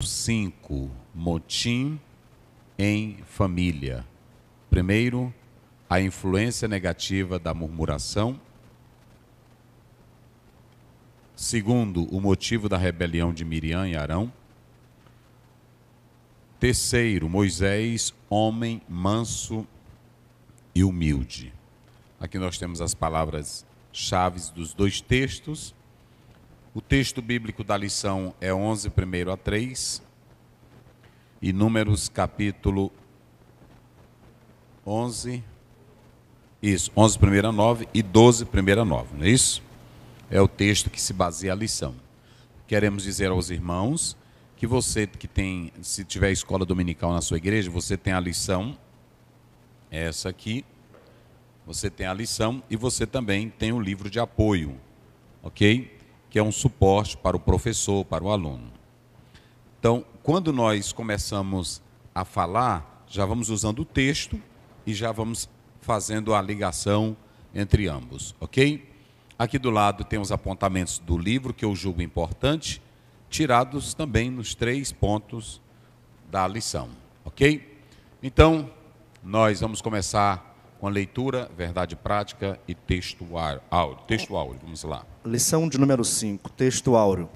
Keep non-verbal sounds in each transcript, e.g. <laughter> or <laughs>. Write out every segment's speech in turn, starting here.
5. Motim em família. Primeiro, a influência negativa da murmuração. Segundo, o motivo da rebelião de Miriam e Arão. Terceiro, Moisés, homem manso e humilde. Aqui nós temos as palavras chaves dos dois textos. O texto bíblico da lição é 11, 1 a 3, e Números capítulo 11, isso, 11 a 9 e 12 a 9, não é isso? É o texto que se baseia a lição. Queremos dizer aos irmãos que você que tem, se tiver escola dominical na sua igreja, você tem a lição, essa aqui, você tem a lição e você também tem o livro de apoio, ok? é um suporte para o professor, para o aluno. Então, quando nós começamos a falar, já vamos usando o texto e já vamos fazendo a ligação entre ambos, ok? Aqui do lado tem os apontamentos do livro que eu julgo importante, tirados também nos três pontos da lição, ok? Então, nós vamos começar com a leitura, verdade prática e textual, áureo, texto áureo. Vamos lá. Lição de número 5, texto áureo.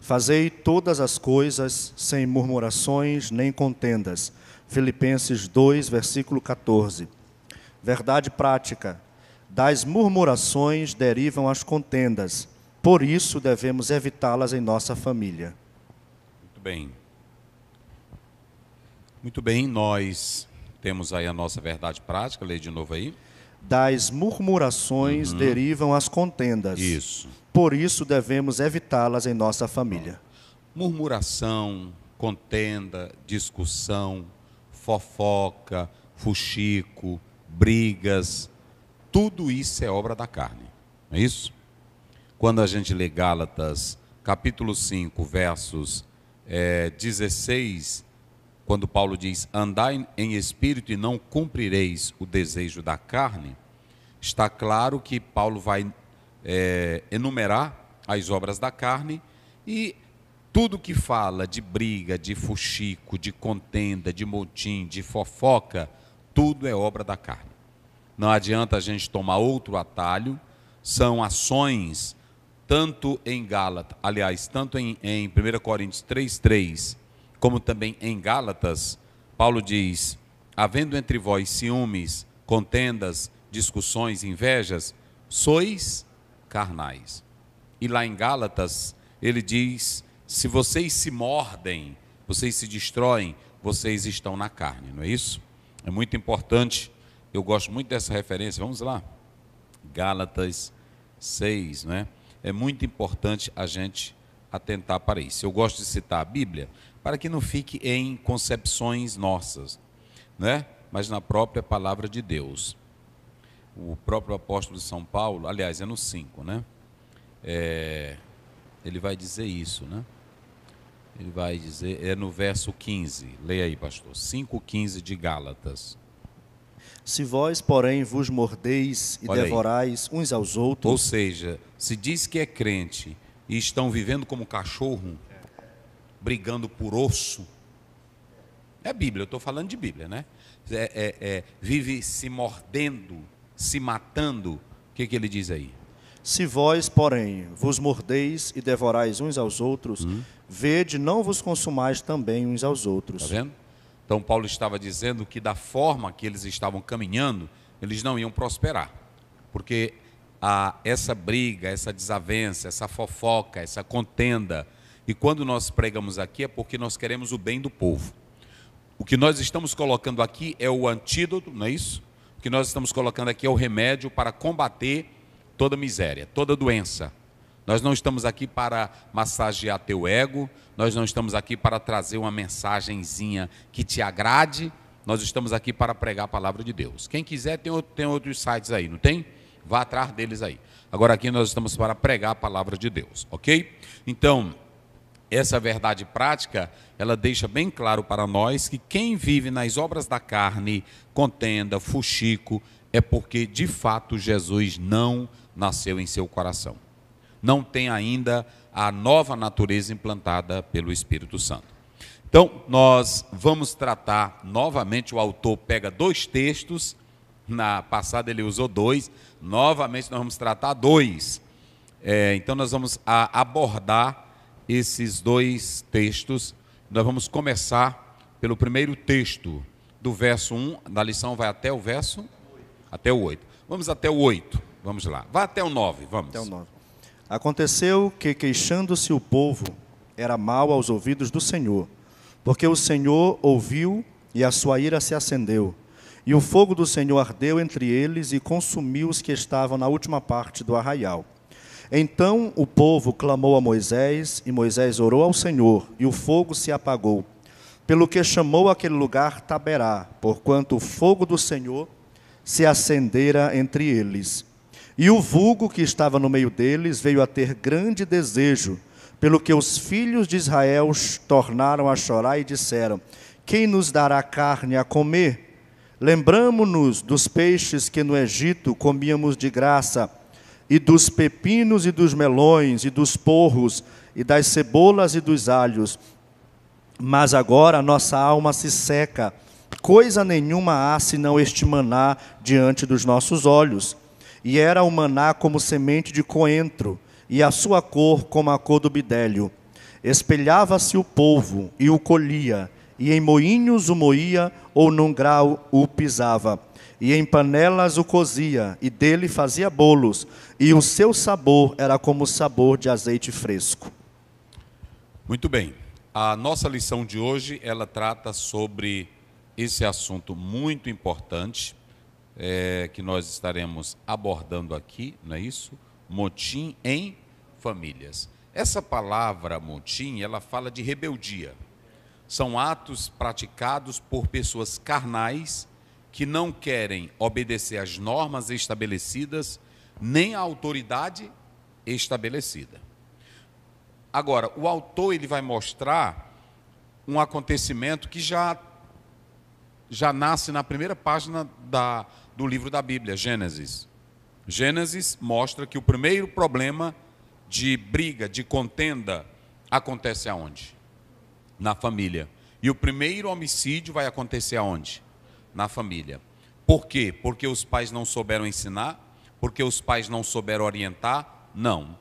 Fazei todas as coisas sem murmurações nem contendas. Filipenses 2, versículo 14. Verdade prática. Das murmurações derivam as contendas. Por isso devemos evitá-las em nossa família. Muito bem. Muito bem, nós temos aí a nossa verdade prática, lei de novo aí. Das murmurações uhum. derivam as contendas. Isso. Por isso devemos evitá-las em nossa família. Murmuração, contenda, discussão, fofoca, fuxico, brigas, tudo isso é obra da carne. Não é isso? Quando a gente lê Gálatas, capítulo 5, versos é, eh, 16 quando Paulo diz andai em espírito e não cumprireis o desejo da carne, está claro que Paulo vai é, enumerar as obras da carne e tudo que fala de briga, de fuxico, de contenda, de motim, de fofoca, tudo é obra da carne. Não adianta a gente tomar outro atalho, são ações, tanto em Gálatas, aliás, tanto em, em 1 Coríntios 3,3 como também em Gálatas, Paulo diz: havendo entre vós ciúmes, contendas, discussões, invejas, sois carnais. E lá em Gálatas, ele diz: se vocês se mordem, vocês se destroem, vocês estão na carne, não é isso? É muito importante, eu gosto muito dessa referência, vamos lá. Gálatas 6, não é? É muito importante a gente atentar para isso. Eu gosto de citar a Bíblia, para que não fique em concepções nossas, né? mas na própria palavra de Deus. O próprio apóstolo de São Paulo, aliás, é no 5, né? É, ele vai dizer isso, né? Ele vai dizer, é no verso 15, leia aí, pastor, 5,15 de Gálatas. Se vós, porém, vos mordeis e Olha devorais aí. uns aos outros. Ou seja, se diz que é crente e estão vivendo como cachorro, brigando por osso. É Bíblia, eu estou falando de Bíblia, né? É, é, é, vive se mordendo, se matando. O que, que ele diz aí? Se vós, porém, vos mordeis e devorais uns aos outros, hum. vede, não vos consumais também uns aos outros. Está vendo? Então, Paulo estava dizendo que, da forma que eles estavam caminhando, eles não iam prosperar. Porque a, essa briga, essa desavença, essa fofoca, essa contenda, e quando nós pregamos aqui é porque nós queremos o bem do povo. O que nós estamos colocando aqui é o antídoto, não é isso? O que nós estamos colocando aqui é o remédio para combater toda miséria, toda doença. Nós não estamos aqui para massagear teu ego, nós não estamos aqui para trazer uma mensagenzinha que te agrade, nós estamos aqui para pregar a palavra de Deus. Quem quiser, tem, outro, tem outros sites aí, não tem? Vá atrás deles aí. Agora aqui nós estamos para pregar a palavra de Deus, ok? Então. Essa verdade prática, ela deixa bem claro para nós que quem vive nas obras da carne, contenda, fuxico, é porque de fato Jesus não nasceu em seu coração. Não tem ainda a nova natureza implantada pelo Espírito Santo. Então, nós vamos tratar novamente, o autor pega dois textos, na passada ele usou dois, novamente nós vamos tratar dois. É, então, nós vamos abordar esses dois textos. Nós vamos começar pelo primeiro texto, do verso 1, da lição vai até o verso? Até o 8. Vamos até o 8, vamos lá. Vá até o 9, vamos. Até o 9. Aconteceu que, queixando-se o povo, era mal aos ouvidos do Senhor, porque o Senhor ouviu e a sua ira se acendeu. E o fogo do Senhor ardeu entre eles e consumiu os que estavam na última parte do arraial. Então o povo clamou a Moisés, e Moisés orou ao Senhor, e o fogo se apagou. Pelo que chamou aquele lugar Taberá, porquanto o fogo do Senhor se acendera entre eles. E o vulgo que estava no meio deles veio a ter grande desejo, pelo que os filhos de Israel tornaram a chorar e disseram: Quem nos dará carne a comer? Lembramo-nos dos peixes que no Egito comíamos de graça e dos pepinos e dos melões e dos porros e das cebolas e dos alhos. Mas agora a nossa alma se seca, coisa nenhuma há senão este maná diante dos nossos olhos. E era o maná como semente de coentro, e a sua cor como a cor do bidélio. Espelhava-se o povo e o colhia, e em moinhos o moía, ou num grau o pisava e em panelas o cozia, e dele fazia bolos, e o seu sabor era como o sabor de azeite fresco. Muito bem. A nossa lição de hoje, ela trata sobre esse assunto muito importante, é, que nós estaremos abordando aqui, não é isso? Motim em famílias. Essa palavra motim, ela fala de rebeldia. São atos praticados por pessoas carnais que não querem obedecer às normas estabelecidas, nem à autoridade estabelecida. Agora, o autor ele vai mostrar um acontecimento que já já nasce na primeira página da, do livro da Bíblia, Gênesis. Gênesis mostra que o primeiro problema de briga, de contenda, acontece aonde? Na família. E o primeiro homicídio vai acontecer aonde? na família. Por quê? Porque os pais não souberam ensinar? Porque os pais não souberam orientar? Não.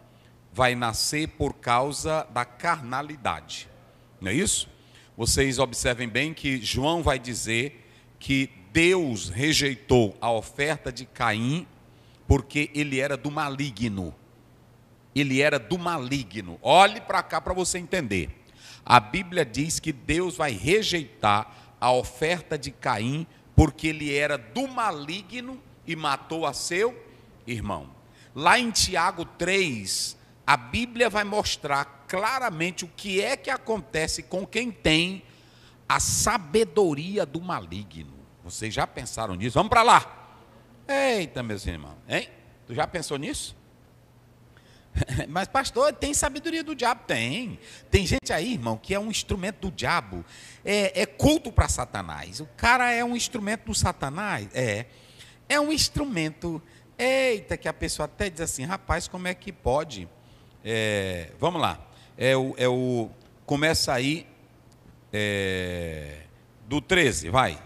Vai nascer por causa da carnalidade. Não é isso? Vocês observem bem que João vai dizer que Deus rejeitou a oferta de Caim porque ele era do maligno. Ele era do maligno. Olhe para cá para você entender. A Bíblia diz que Deus vai rejeitar a oferta de Caim porque ele era do maligno e matou a seu irmão. Lá em Tiago 3, a Bíblia vai mostrar claramente o que é que acontece com quem tem a sabedoria do maligno. Vocês já pensaram nisso? Vamos para lá. Eita, meus irmãos, hein? Tu já pensou nisso? <laughs> Mas, pastor, tem sabedoria do diabo? Tem. Tem gente aí, irmão, que é um instrumento do diabo. É, é culto para Satanás. O cara é um instrumento do Satanás? É. É um instrumento. Eita, que a pessoa até diz assim: rapaz, como é que pode? É, vamos lá. É o, é o. Começa aí. É, do 13, vai.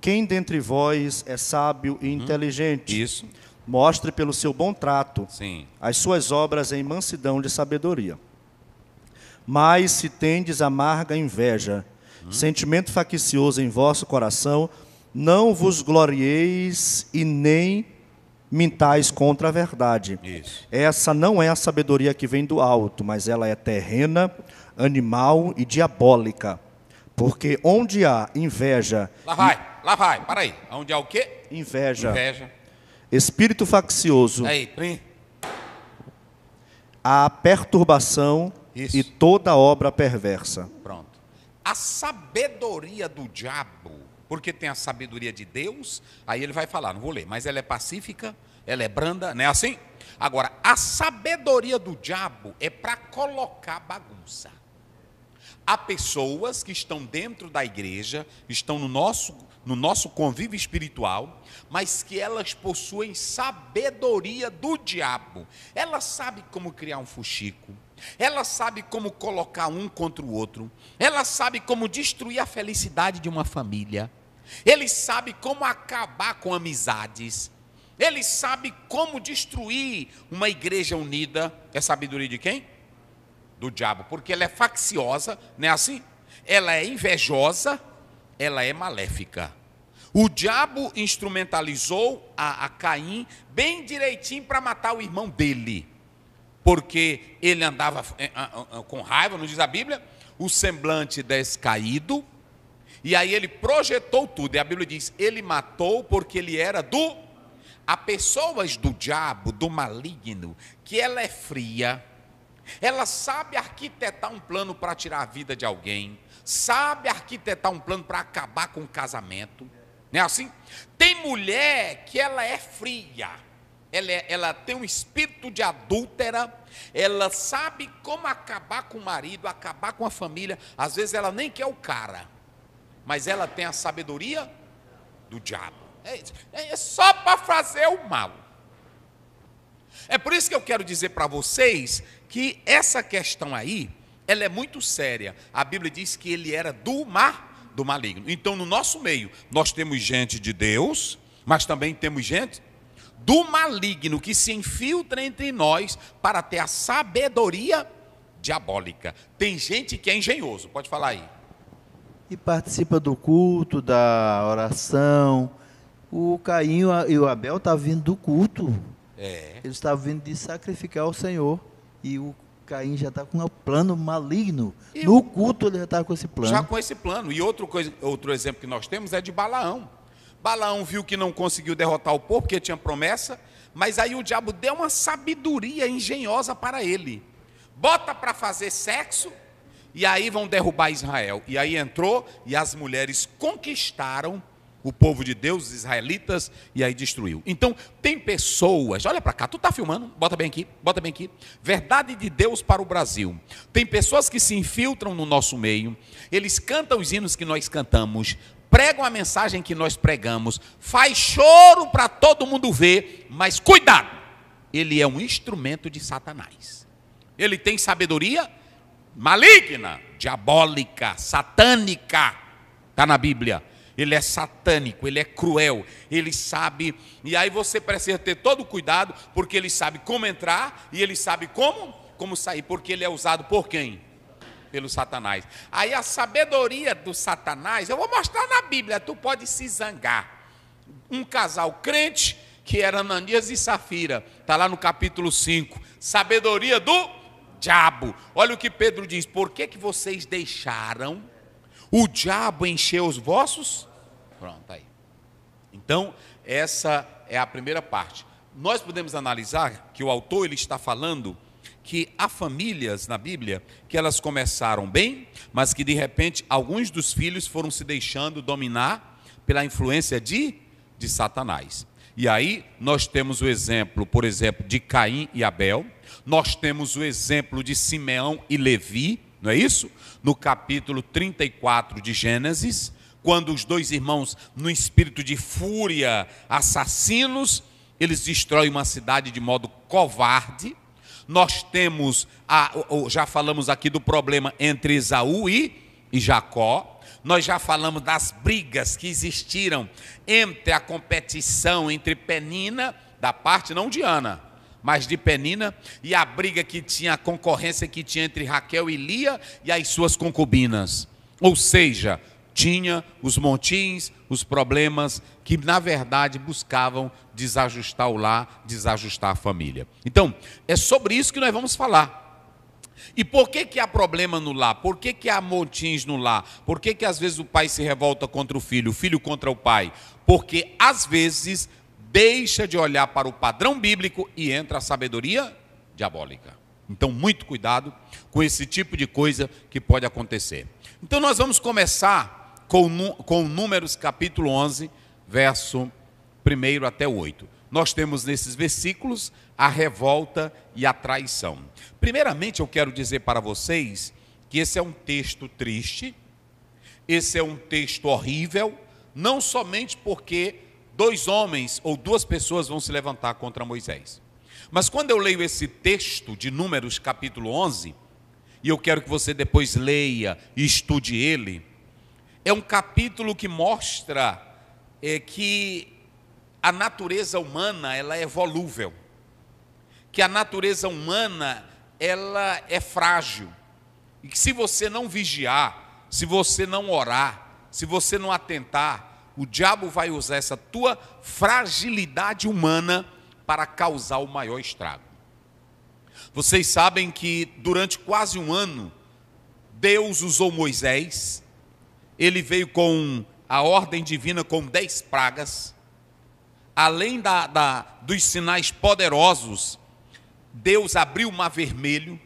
Quem dentre vós é sábio e hum, inteligente? Isso Mostre pelo seu bom trato Sim. as suas obras em mansidão de sabedoria. Mas se tendes amarga inveja, hum. sentimento faccioso em vosso coração, não vos glorieis e nem mintais contra a verdade. Isso. Essa não é a sabedoria que vem do alto, mas ela é terrena, animal e diabólica. Porque onde há inveja. Lá vai, e... lá vai, para aí. Onde há o quê? Inveja. Inveja espírito faccioso, Aí, a perturbação Isso. e toda obra perversa. Pronto. A sabedoria do diabo, porque tem a sabedoria de Deus, aí ele vai falar, não vou ler, mas ela é pacífica, ela é branda, não é assim? Agora, a sabedoria do diabo é para colocar bagunça. Há pessoas que estão dentro da igreja, estão no nosso no nosso convívio espiritual, mas que elas possuem sabedoria do diabo. Ela sabe como criar um fuxico, ela sabe como colocar um contra o outro, ela sabe como destruir a felicidade de uma família, ele sabe como acabar com amizades. Ele sabe como destruir uma igreja unida. É sabedoria de quem? Do diabo, porque ela é facciosa, não é assim? Ela é invejosa, ela é maléfica. O diabo instrumentalizou a, a Caim bem direitinho para matar o irmão dele, porque ele andava eh, ah, ah, ah, com raiva, não diz a Bíblia? O semblante descaído, e aí ele projetou tudo, e a Bíblia diz: ele matou porque ele era do. Há pessoas do diabo, do maligno, que ela é fria, ela sabe arquitetar um plano para tirar a vida de alguém, sabe arquitetar um plano para acabar com o casamento, não é assim? Tem mulher que ela é fria, ela, é, ela tem um espírito de adúltera, ela sabe como acabar com o marido, acabar com a família. Às vezes ela nem quer o cara, mas ela tem a sabedoria do diabo. É, é, é só para fazer o mal. É por isso que eu quero dizer para vocês que essa questão aí, ela é muito séria. A Bíblia diz que ele era do mar do maligno. Então, no nosso meio, nós temos gente de Deus, mas também temos gente do maligno que se infiltra entre nós para ter a sabedoria diabólica. Tem gente que é engenhoso, pode falar aí. E participa do culto, da oração. O Caim e o Abel estão tá vindo do culto. É. Eles estavam tá vindo de sacrificar ao Senhor. E o Caim já está com um plano maligno. E no culto ele já está com esse plano. Já com esse plano. E outro, coisa, outro exemplo que nós temos é de Balaão. Balaão viu que não conseguiu derrotar o povo, porque tinha promessa, mas aí o diabo deu uma sabedoria engenhosa para ele. Bota para fazer sexo, e aí vão derrubar Israel. E aí entrou, e as mulheres conquistaram o povo de Deus, os israelitas, e aí destruiu. Então, tem pessoas, olha para cá, tu está filmando, bota bem aqui, bota bem aqui. Verdade de Deus para o Brasil. Tem pessoas que se infiltram no nosso meio, eles cantam os hinos que nós cantamos, pregam a mensagem que nós pregamos, faz choro para todo mundo ver, mas cuidado, ele é um instrumento de Satanás. Ele tem sabedoria maligna, diabólica, satânica, está na Bíblia ele é satânico, ele é cruel, ele sabe. E aí você precisa ter todo o cuidado, porque ele sabe como entrar e ele sabe como, como sair, porque ele é usado por quem? Pelo Satanás. Aí a sabedoria do Satanás, eu vou mostrar na Bíblia, tu pode se zangar. Um casal crente, que era Ananias e Safira, está lá no capítulo 5. Sabedoria do diabo. Olha o que Pedro diz: por que, que vocês deixaram o diabo encher os vossos Pronto, aí. Então, essa é a primeira parte. Nós podemos analisar que o autor ele está falando que há famílias na Bíblia que elas começaram bem, mas que de repente alguns dos filhos foram se deixando dominar pela influência de, de Satanás. E aí nós temos o exemplo, por exemplo, de Caim e Abel, nós temos o exemplo de Simeão e Levi, não é isso? No capítulo 34 de Gênesis, quando os dois irmãos, no espírito de fúria, assassinos, eles destroem uma cidade de modo covarde. Nós temos, a, já falamos aqui do problema entre Esaú e, e Jacó. Nós já falamos das brigas que existiram entre a competição entre Penina, da parte não de Ana, mas de Penina, e a briga que tinha, a concorrência que tinha entre Raquel e Lia e as suas concubinas. Ou seja, tinha os montins, os problemas que, na verdade, buscavam desajustar o lar, desajustar a família. Então, é sobre isso que nós vamos falar. E por que, que há problema no lar? Por que, que há motins no lar? Por que, que às vezes o pai se revolta contra o filho, o filho contra o pai? Porque às vezes deixa de olhar para o padrão bíblico e entra a sabedoria diabólica. Então, muito cuidado com esse tipo de coisa que pode acontecer. Então, nós vamos começar com, com Números capítulo 11, verso 1 até 8. Nós temos nesses versículos a revolta e a traição. Primeiramente, eu quero dizer para vocês que esse é um texto triste, esse é um texto horrível, não somente porque dois homens ou duas pessoas vão se levantar contra Moisés. Mas quando eu leio esse texto de Números capítulo 11, e eu quero que você depois leia e estude ele, é um capítulo que mostra é, que a natureza humana ela é volúvel, que a natureza humana ela é frágil e que se você não vigiar, se você não orar, se você não atentar, o diabo vai usar essa tua fragilidade humana para causar o maior estrago. Vocês sabem que durante quase um ano Deus usou Moisés ele veio com a ordem divina com dez pragas, além da, da, dos sinais poderosos, Deus abriu o mar vermelho,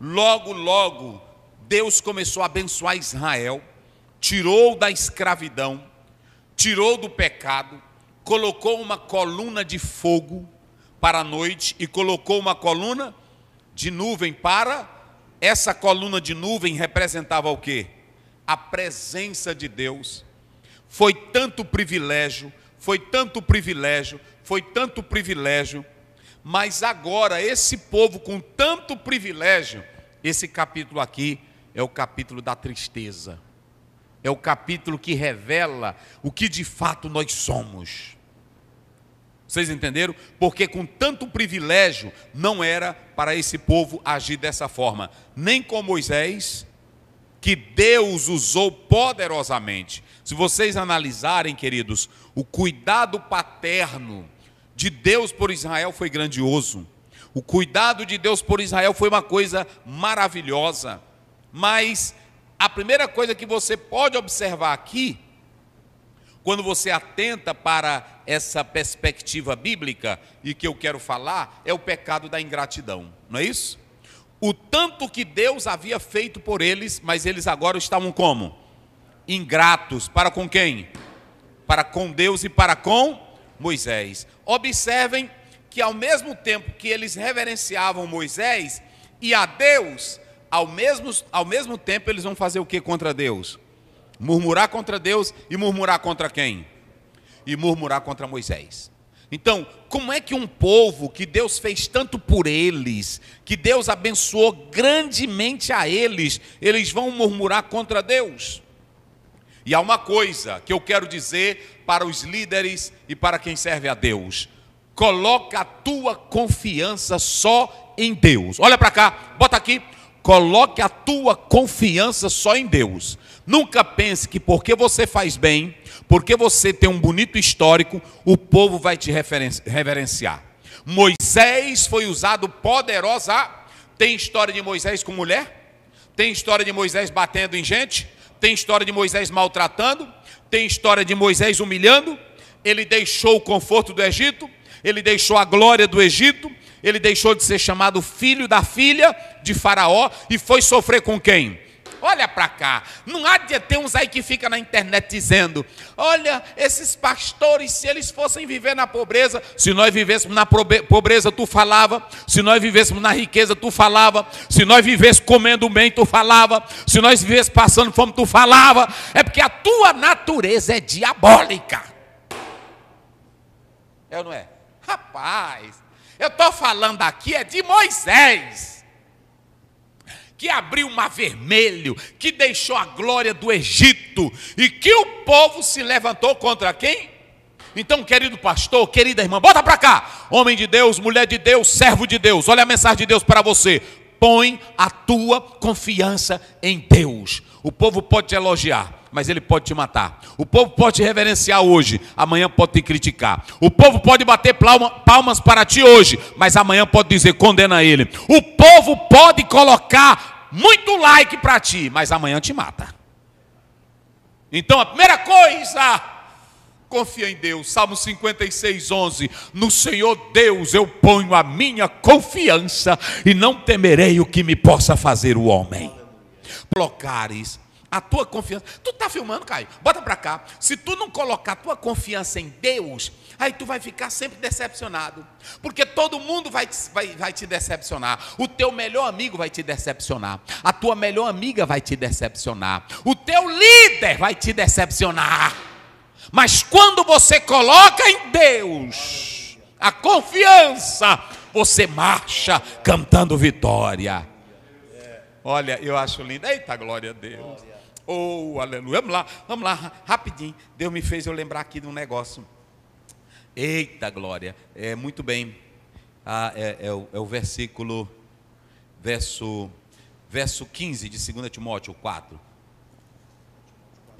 logo, logo, Deus começou a abençoar Israel, tirou da escravidão, tirou do pecado, colocou uma coluna de fogo para a noite e colocou uma coluna de nuvem para. Essa coluna de nuvem representava o quê? a presença de Deus. Foi tanto privilégio, foi tanto privilégio, foi tanto privilégio, mas agora esse povo com tanto privilégio, esse capítulo aqui é o capítulo da tristeza. É o capítulo que revela o que de fato nós somos. Vocês entenderam? Porque com tanto privilégio não era para esse povo agir dessa forma, nem com Moisés que Deus usou poderosamente. Se vocês analisarem, queridos, o cuidado paterno de Deus por Israel foi grandioso. O cuidado de Deus por Israel foi uma coisa maravilhosa. Mas a primeira coisa que você pode observar aqui, quando você atenta para essa perspectiva bíblica e que eu quero falar, é o pecado da ingratidão, não é isso? o tanto que Deus havia feito por eles, mas eles agora estavam como? Ingratos. Para com quem? Para com Deus e para com Moisés. Observem que ao mesmo tempo que eles reverenciavam Moisés e a Deus, ao mesmo, ao mesmo tempo eles vão fazer o que contra Deus? Murmurar contra Deus e murmurar contra quem? E murmurar contra Moisés. Então, como é que um povo que Deus fez tanto por eles, que Deus abençoou grandemente a eles, eles vão murmurar contra Deus? E há uma coisa que eu quero dizer para os líderes e para quem serve a Deus: coloca a tua confiança só em Deus. Olha para cá, bota aqui Coloque a tua confiança só em Deus. Nunca pense que porque você faz bem, porque você tem um bonito histórico, o povo vai te reverenciar. Moisés foi usado poderosa. Tem história de Moisés com mulher? Tem história de Moisés batendo em gente? Tem história de Moisés maltratando? Tem história de Moisés humilhando? Ele deixou o conforto do Egito, ele deixou a glória do Egito, ele deixou de ser chamado filho da filha de Faraó e foi sofrer com quem? Olha para cá, não há de ter uns aí que fica na internet dizendo: olha, esses pastores, se eles fossem viver na pobreza, se nós vivêssemos na pobreza, tu falava, se nós vivêssemos na riqueza, tu falava, se nós vivêssemos comendo bem, tu falava, se nós vivêssemos passando fome, tu falava, é porque a tua natureza é diabólica. É ou não é? Rapaz, eu estou falando aqui é de Moisés, que abriu o mar vermelho, que deixou a glória do Egito e que o povo se levantou contra quem? Então, querido pastor, querida irmã, bota para cá. Homem de Deus, mulher de Deus, servo de Deus. Olha a mensagem de Deus para você põe a tua confiança em Deus. O povo pode te elogiar, mas ele pode te matar. O povo pode te reverenciar hoje, amanhã pode te criticar. O povo pode bater palmas para ti hoje, mas amanhã pode dizer condena ele. O povo pode colocar muito like para ti, mas amanhã te mata. Então a primeira coisa confia em Deus. Salmo 56, 11. No Senhor Deus eu ponho a minha confiança e não temerei o que me possa fazer o homem. Colocares a tua confiança. Tu está filmando, Caio? Bota para cá. Se tu não colocar a tua confiança em Deus, aí tu vai ficar sempre decepcionado. Porque todo mundo vai, vai, vai te decepcionar. O teu melhor amigo vai te decepcionar. A tua melhor amiga vai te decepcionar. O teu líder vai te decepcionar. Mas quando você coloca em Deus a confiança, você marcha cantando vitória. Olha, eu acho lindo. Eita, glória a Deus. Oh, aleluia. Vamos lá, vamos lá, rapidinho. Deus me fez eu lembrar aqui de um negócio. Eita, glória. É muito bem. Ah, é, é, o, é o versículo, verso, verso 15 de 2 Timóteo 4.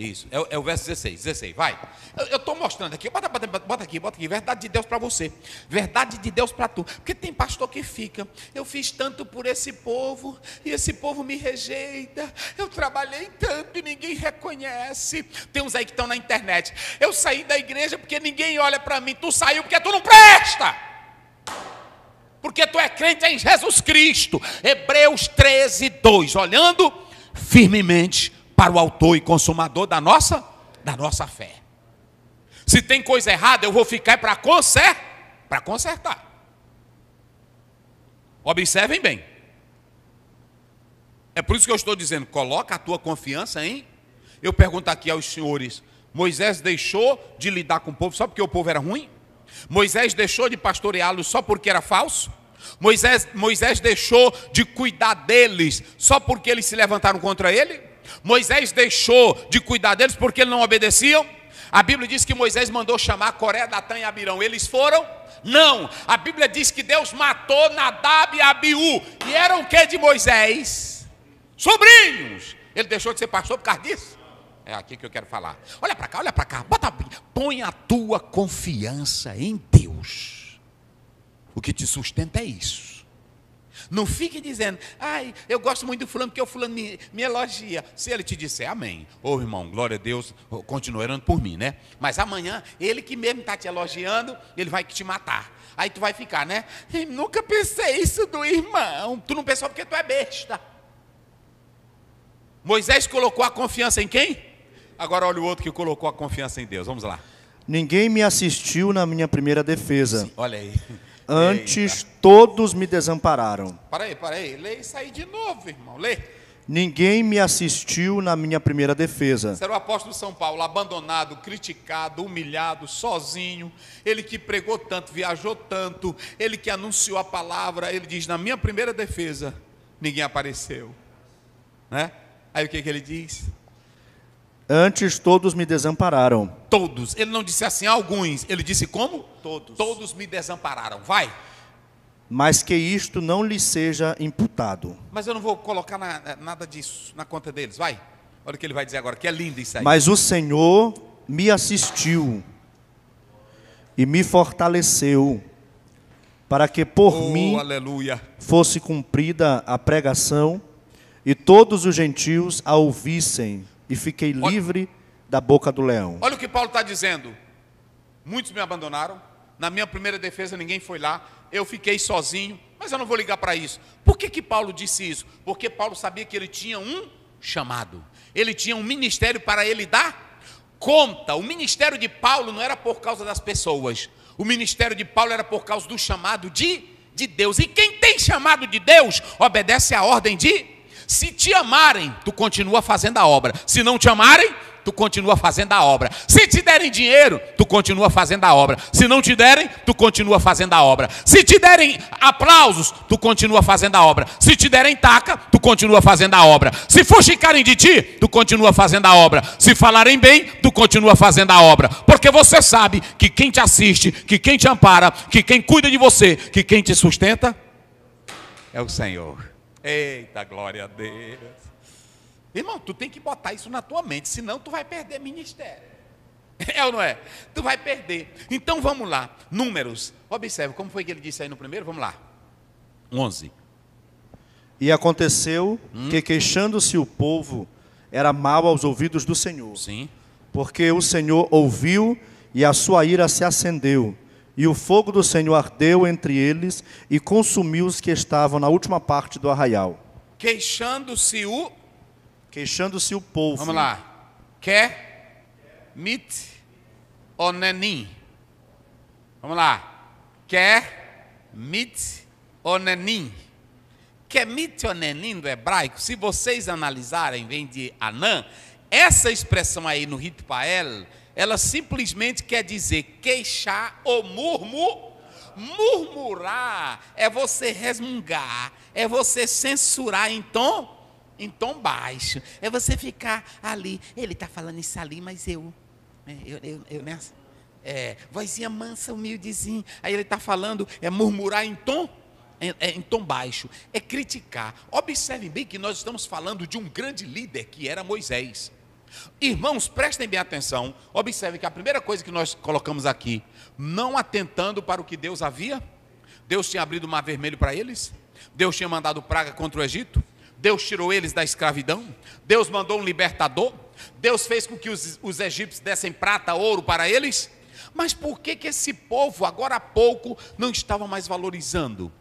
Isso, é, é, o verso 16, 16, vai. Eu estou mostrando aqui, bota, bota, bota, aqui, bota aqui, verdade de Deus para você, verdade de Deus para tu. Porque tem pastor que fica, eu fiz tanto por esse povo, e esse povo me rejeita, eu trabalhei tanto e ninguém reconhece. Tem uns aí que estão na internet, eu saí da igreja porque ninguém olha para mim, tu saiu porque tu não presta porque tu é crente em Jesus Cristo. Hebreus 13, 2. Olhando firmemente para o autor e consumador da nossa, da nossa fé. Se tem coisa errada, eu vou ficar para conser, para consertar. Observem bem. É por isso que eu estou dizendo, coloca a tua confiança em. Eu pergunto aqui aos senhores, Moisés deixou de lidar com o povo só porque o povo era ruim? Moisés deixou de pastoreá-los só porque era falso? Moisés, Moisés deixou de cuidar deles só porque eles se levantaram contra ele? Moisés deixou de cuidar deles porque eles não obedeciam. A Bíblia diz que Moisés mandou chamar Coré, Datã e Abirão. Eles foram? Não. A Bíblia diz que Deus matou Nadab e Abiú. E eram o que de Moisés? Sobrinhos. Ele deixou de ser pastor por causa disso? É aqui que eu quero falar. Olha para cá, olha para cá. Bota, põe a tua confiança em Deus. O que te sustenta é isso. Não fique dizendo, ai, eu gosto muito do fulano, porque o fulano me, me elogia. Se ele te disser amém, ô oh, irmão, glória a Deus, continue orando por mim, né? Mas amanhã, ele que mesmo está te elogiando, ele vai te matar. Aí tu vai ficar, né? nunca pensei isso do irmão. Tu não pensou porque tu é besta. Moisés colocou a confiança em quem? Agora olha o outro que colocou a confiança em Deus. Vamos lá. Ninguém me assistiu na minha primeira defesa. Sim, olha aí. Antes Eita. todos me desampararam. Para aí, para aí. Lê isso aí de novo, irmão. Lê. Ninguém me assistiu na minha primeira defesa. Será o apóstolo São Paulo, abandonado, criticado, humilhado, sozinho. Ele que pregou tanto, viajou tanto, ele que anunciou a palavra. Ele diz: Na minha primeira defesa, ninguém apareceu. Né? Aí o que, que ele diz? Antes todos me desampararam. Todos. Ele não disse assim ah, alguns, ele disse como? Todos. Todos me desampararam. Vai. Mas que isto não lhe seja imputado. Mas eu não vou colocar na, nada disso na conta deles. Vai. Olha o que ele vai dizer agora, que é lindo isso aí. Mas o Senhor me assistiu e me fortaleceu para que por oh, mim aleluia. fosse cumprida a pregação e todos os gentios a ouvissem e fiquei olha, livre da boca do leão. Olha o que Paulo está dizendo. Muitos me abandonaram. Na minha primeira defesa, ninguém foi lá. Eu fiquei sozinho. Mas eu não vou ligar para isso. Por que, que Paulo disse isso? Porque Paulo sabia que ele tinha um chamado. Ele tinha um ministério para ele dar conta. O ministério de Paulo não era por causa das pessoas. O ministério de Paulo era por causa do chamado de, de Deus. E quem tem chamado de Deus, obedece à ordem de se te amarem, tu continua fazendo a obra. Se não te amarem, tu continua fazendo a obra. Se te derem dinheiro, tu continua fazendo a obra. Se não te derem, tu continua fazendo a obra. Se te derem aplausos, tu continua fazendo a obra. Se te derem taca, tu continua fazendo a obra. Se fuxicarem de ti, tu continua fazendo a obra. Se falarem bem, tu continua fazendo a obra. Porque você sabe que quem te assiste, que quem te ampara, que quem cuida de você, que quem te sustenta é o Senhor. Eita, glória a Deus. Irmão, tu tem que botar isso na tua mente, senão tu vai perder ministério. <laughs> É ou não é? Tu vai perder. Então vamos lá. Números. Observe como foi que ele disse aí no primeiro. Vamos lá. 11. E aconteceu hum? que, queixando-se o povo, era mal aos ouvidos do Senhor. Sim. Porque o Senhor ouviu e a sua ira se acendeu. E o fogo do Senhor ardeu entre eles e consumiu os que estavam na última parte do arraial. Queixando-se o queixando-se o povo. Vamos lá. Que mit onenim. Vamos lá. Que mit onenim. Que mit onenim do hebraico, se vocês analisarem, vem de Anã. Essa expressão aí no rito Pael, ela simplesmente quer dizer queixar ou murmur. Murmurar é você resmungar, é você censurar em tom, em tom baixo, é você ficar ali. Ele está falando isso ali, mas eu, é, eu, eu, eu né? é, vozinha mansa, humildezinha. Aí ele está falando, é murmurar em tom é, é, em tom baixo, é criticar. Observe bem que nós estamos falando de um grande líder que era Moisés. Irmãos, prestem bem atenção. Observem que a primeira coisa que nós colocamos aqui, não atentando para o que Deus havia, Deus tinha abrido o mar vermelho para eles, Deus tinha mandado praga contra o Egito, Deus tirou eles da escravidão, Deus mandou um libertador, Deus fez com que os, os egípcios dessem prata, ouro para eles. Mas por que, que esse povo, agora há pouco, não estava mais valorizando?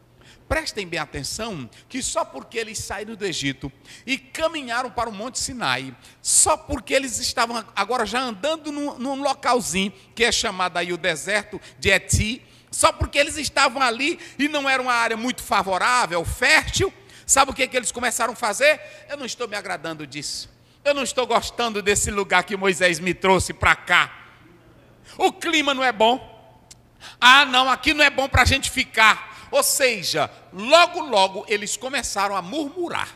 Prestem bem atenção que só porque eles saíram do Egito e caminharam para o Monte Sinai, só porque eles estavam agora já andando num, num localzinho que é chamado aí o deserto de Eti, só porque eles estavam ali e não era uma área muito favorável, fértil, sabe o que, que eles começaram a fazer? Eu não estou me agradando disso. Eu não estou gostando desse lugar que Moisés me trouxe para cá. O clima não é bom. Ah, não, aqui não é bom para a gente ficar. Ou seja, logo, logo eles começaram a murmurar.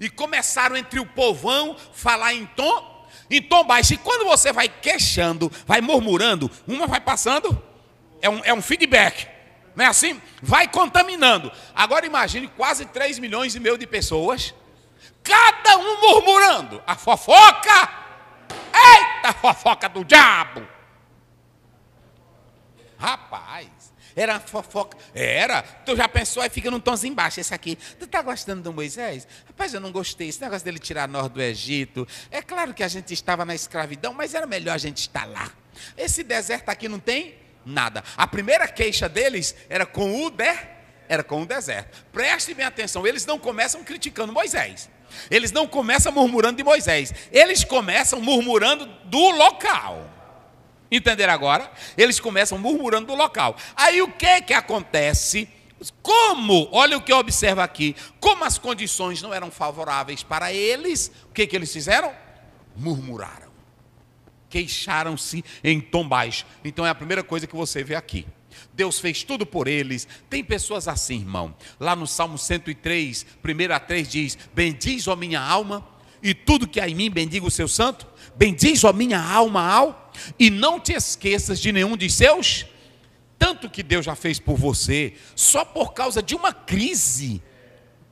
E começaram entre o povão falar em tom, em tom baixo. E quando você vai queixando, vai murmurando, uma vai passando, é um, é um feedback. Não é assim? Vai contaminando. Agora imagine quase 3 milhões e meio de pessoas, cada um murmurando. A fofoca, eita fofoca do diabo! Rapaz, era fofoca. Era. Tu já pensou, aí fica num tomzinho baixo esse aqui. Tu tá gostando do Moisés? Rapaz, eu não gostei. Esse negócio dele tirar nós do Egito. É claro que a gente estava na escravidão, mas era melhor a gente estar lá. Esse deserto aqui não tem nada. A primeira queixa deles era com o de, era com o deserto. Preste bem atenção, eles não começam criticando Moisés. Eles não começam murmurando de Moisés. Eles começam murmurando do local. Entenderam agora? Eles começam murmurando do local. Aí o que é que acontece? Como, olha o que eu observo aqui, como as condições não eram favoráveis para eles, o que, é que eles fizeram? Murmuraram, queixaram-se em tom baixo. Então é a primeira coisa que você vê aqui. Deus fez tudo por eles. Tem pessoas assim, irmão. Lá no Salmo 103, 1 a 3 diz: Bendiz, ó minha alma, e tudo que há em mim, bendiga o seu santo bendiz, a minha alma, ao, e não te esqueças de nenhum de seus, tanto que Deus já fez por você, só por causa de uma crise.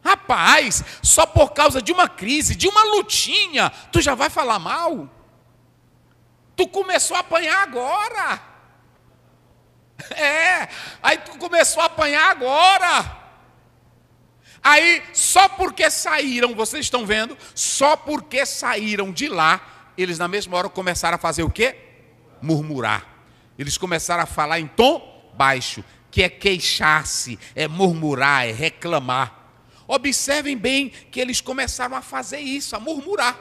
Rapaz, só por causa de uma crise, de uma lutinha, tu já vai falar mal? Tu começou a apanhar agora. É, aí tu começou a apanhar agora. Aí, só porque saíram, vocês estão vendo, só porque saíram de lá, eles na mesma hora começaram a fazer o quê? Murmurar. Eles começaram a falar em tom baixo, que é queixar-se, é murmurar, é reclamar. Observem bem que eles começaram a fazer isso, a murmurar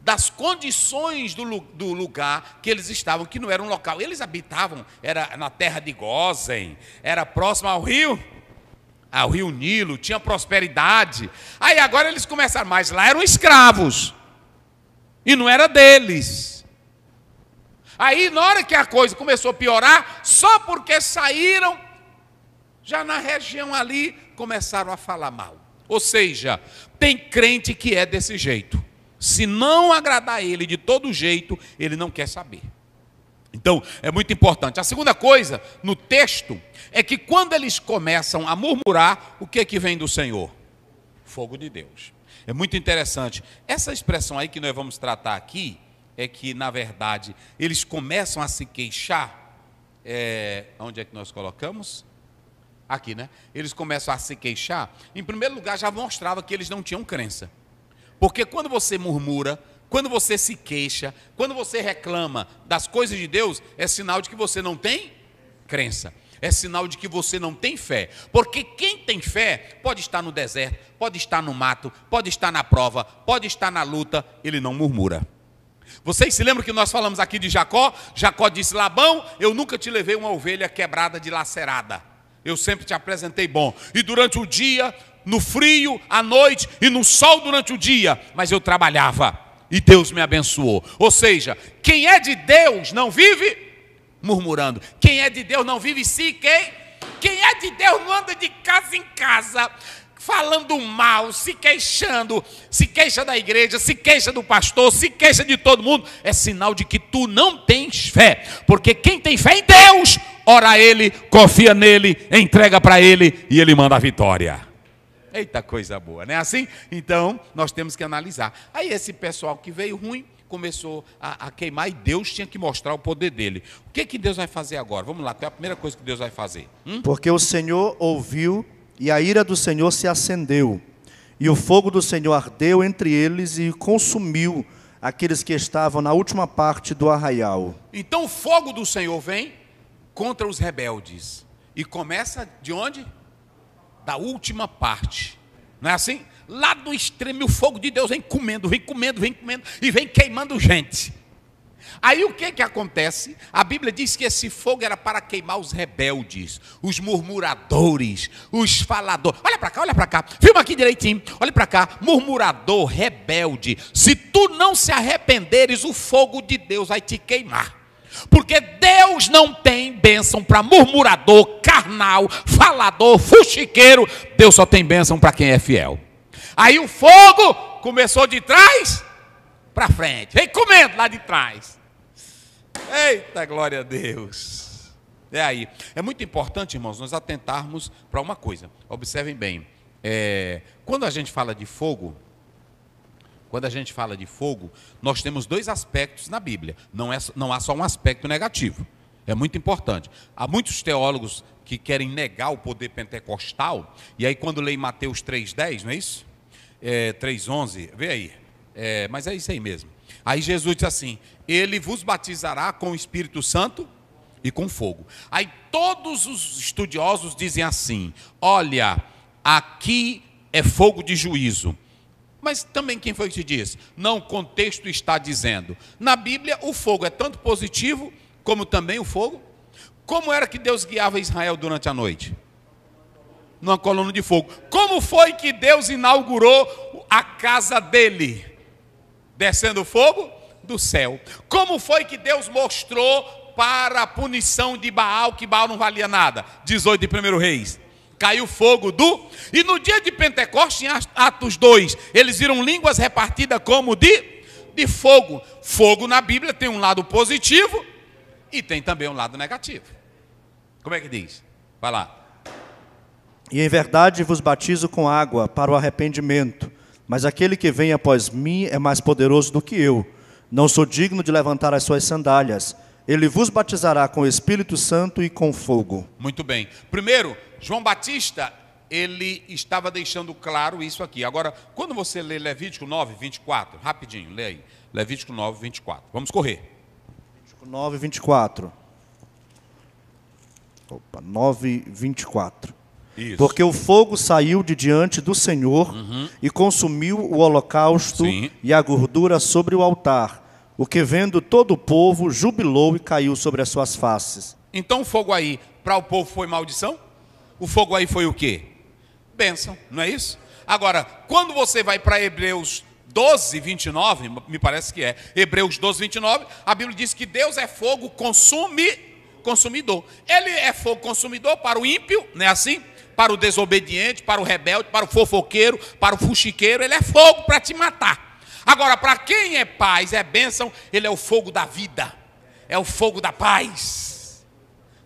das condições do, do, lugar que eles estavam, que não era um local. Eles habitavam, era na terra de Gozen, era próximo ao rio, ao rio Nilo, tinha prosperidade. Aí agora eles começaram, mas lá eram escravos. E não era deles. Aí, na hora que a coisa começou a piorar, só porque saíram, já na região ali, começaram a falar mal. Ou seja, tem crente que é desse jeito. Se não agradar ele de todo jeito, ele não quer saber. Então, é muito importante. A segunda coisa no texto é que quando eles começam a murmurar, o que é que vem do Senhor? Fogo de Deus. É muito interessante. Essa expressão aí que nós vamos tratar aqui é que, na verdade, eles começam a se queixar. É, onde é que nós colocamos? Aqui, né? Eles começam a se queixar. Em primeiro lugar, já mostrava que eles não tinham crença. Porque quando você murmura, quando você se queixa, quando você reclama das coisas de Deus, é sinal de que você não tem crença é sinal de que você não tem fé. Porque quem tem fé pode estar no deserto, pode estar no mato, pode estar na prova, pode estar na luta, ele não murmura. Vocês se lembram que nós falamos aqui de Jacó? Jacó disse: Labão, eu nunca te levei uma ovelha quebrada, de lacerada. Eu sempre te apresentei bom. E durante o dia, no frio, à noite e no sol durante o dia, mas eu trabalhava e Deus me abençoou. Ou seja, quem é de Deus não vive murmurando. Quem é de Deus não vive se si, quem? Quem é de Deus não anda de casa em casa falando mal, se queixando, se queixa da igreja, se queixa do pastor, se queixa de todo mundo, é sinal de que tu não tens fé, porque quem tem fé em Deus, ora a Ele, confia nele, entrega para Ele e Ele manda a vitória. Eita coisa boa, não é assim? Então, nós temos que analisar. Aí esse pessoal que veio ruim, começou a, a, queimar e Deus tinha que mostrar o poder dele. O que, que Deus vai fazer agora? Vamos lá, qual é a primeira coisa que Deus vai fazer? Hum? Porque o Senhor ouviu e a ira do Senhor se acendeu. E o fogo do Senhor ardeu entre eles e consumiu aqueles que estavam na última parte do arraial. Então o fogo do Senhor vem contra os rebeldes. E começa de onde? Da última parte. Não é assim? Lá do extremo, o fogo de Deus vem comendo, vem comendo, vem comendo e vem queimando gente. Aí o que, que acontece? A Bíblia diz que esse fogo era para queimar os rebeldes, os murmuradores, os faladores. Olha para cá, olha para cá, filma aqui direitinho, olha para cá. Murmurador, rebelde, se tu não se arrependeres, o fogo de Deus vai te queimar. Porque Deus não tem bênção para murmurador, carnal, falador, fuxiqueiro. Deus só tem bênção para quem é fiel. Aí o fogo começou de trás para frente. Vem comendo lá de trás. Eita, glória a Deus. É aí. É muito importante, irmãos, nós atentarmos para uma coisa. Observem bem. É, quando a gente fala de fogo, quando a gente fala de fogo, nós temos dois aspectos na Bíblia. Não, é, não há só um aspecto negativo. É muito importante. Há muitos teólogos que querem negar o poder pentecostal, e aí quando leem Mateus 3,10, não é isso? é, 3,11, vê aí. É, mas é isso aí mesmo. Aí Jesus diz assim: Ele vos batizará com o Espírito Santo e com fogo. Aí todos os estudiosos dizem assim: Olha, aqui é fogo de juízo. Mas também quem foi que te disse? Não, o contexto está dizendo. Na Bíblia, o fogo é tanto positivo como também o fogo. Como era que Deus guiava Israel durante a noite? numa coluna de fogo. Como foi que Deus inaugurou a casa dele? Descendo fogo do céu. Como foi que Deus mostrou para a punição de Baal que Baal não valia nada? 18 de 1 Reis. Caiu fogo do. E no dia de Pentecostes, em Atos 2, eles viram línguas repartidas como de, de fogo. Fogo na Bíblia tem um lado positivo e tem também um lado negativo. Como é que diz? Vai lá. E em verdade vos batizo com água para o arrependimento, mas aquele que vem após mim é mais poderoso do que eu. Não sou digno de levantar as suas sandálias. Ele vos batizará com o Espírito Santo e com fogo. Muito bem. Primeiro, João Batista, ele estava deixando claro isso aqui. Agora, quando você lê Levítico 9, 24, rapidinho, lê aí. Levítico 9, 24. Vamos correr. Levítico 9, 24. Opa, 9, 24. Isso. Porque o fogo saiu de diante do Senhor uhum. e consumiu o holocausto Sim. e a gordura sobre o altar. O que vendo todo o povo jubilou e caiu sobre as suas faces. Então o fogo aí para o povo foi maldição? O fogo aí foi o quê? Bênção, não é isso? Agora, quando você vai para Hebreus 12, 29, me parece que é, Hebreus 12, 29, a Bíblia diz que Deus é fogo consume, consumidor. Ele é fogo consumidor para o ímpio, não é assim? para o desobediente, para o rebelde, para o fofoqueiro, para o fuxiqueiro, ele é fogo para te matar. Agora, para quem é paz, é bênção, ele é o fogo da vida, é o fogo da paz,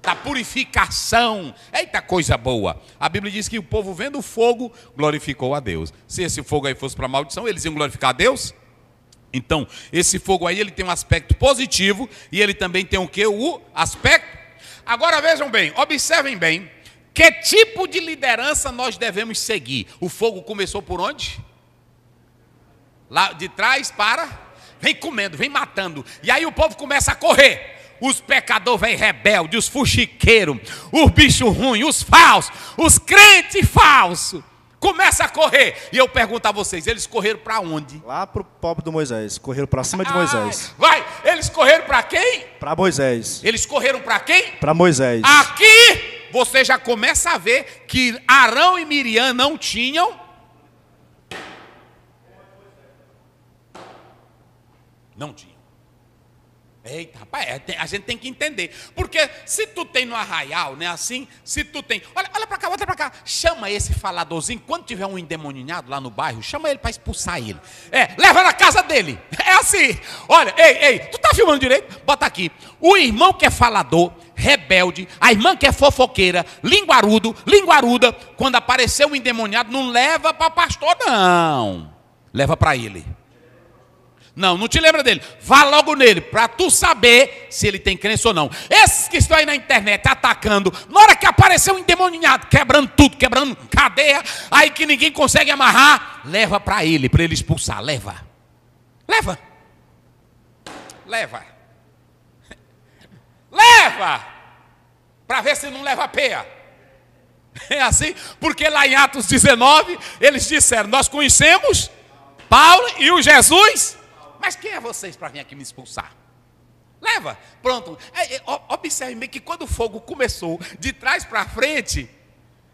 da purificação. Eita coisa boa! A Bíblia diz que o povo vendo o fogo glorificou a Deus. Se esse fogo aí fosse para maldição, eles iam glorificar a Deus? Então, esse fogo aí ele tem um aspecto positivo e ele também tem o que? O aspecto. Agora vejam bem, observem bem que tipo de liderança nós devemos seguir? O fogo começou por onde? Lá de trás para. Vem comendo, vem matando. E aí o povo começa a correr os pecadores vêm rebeldes, os fuxiqueiros, os bichos ruins, os falsos, os crentes falsos. Começa a correr. E eu pergunto a vocês, eles correram para onde? Lá para o pobre do Moisés. Correram para cima de ah, Moisés. Ai, vai, eles correram para quem? Para Moisés. Eles correram para quem? Para Moisés. Aqui você já começa a ver que Arão e Miriam não tinham. Não tinham. Eita, rapaz, é, a gente tem que entender. Porque se tu tem no arraial, né, assim, se tu tem. Olha, olha para cá, olha para cá. Chama esse faladorzinho, quando tiver um endemoninhado lá no bairro, chama ele para expulsar ele. É, leva na casa dele. <laughs> É assim. Olha, ei, ei, tu tá filmando direito? Bota aqui. O irmão que é falador, rebelde, a irmã que é fofoqueira, linguarudo, linguaruda, quando apareceu o endemoniado, não leva para pastor, não. Leva para ele. Não, não te lembra dele. Vá logo nele, para tu saber se ele tem crença ou não. Esses que estão aí na internet atacando, na hora que apareceu um endemoniado, quebrando tudo, quebrando cadeia, aí que ninguém consegue amarrar, leva para ele, para ele expulsar. Leva. Leva. Leva leva, para ver se não leva a peia. <laughs> É assim, porque lá em Atos 19, eles disseram: Nós conhecemos Paulo e o Jesus, mas quem é vocês para vir aqui me expulsar? Leva, pronto. É, é, observe que quando o fogo começou de trás para frente,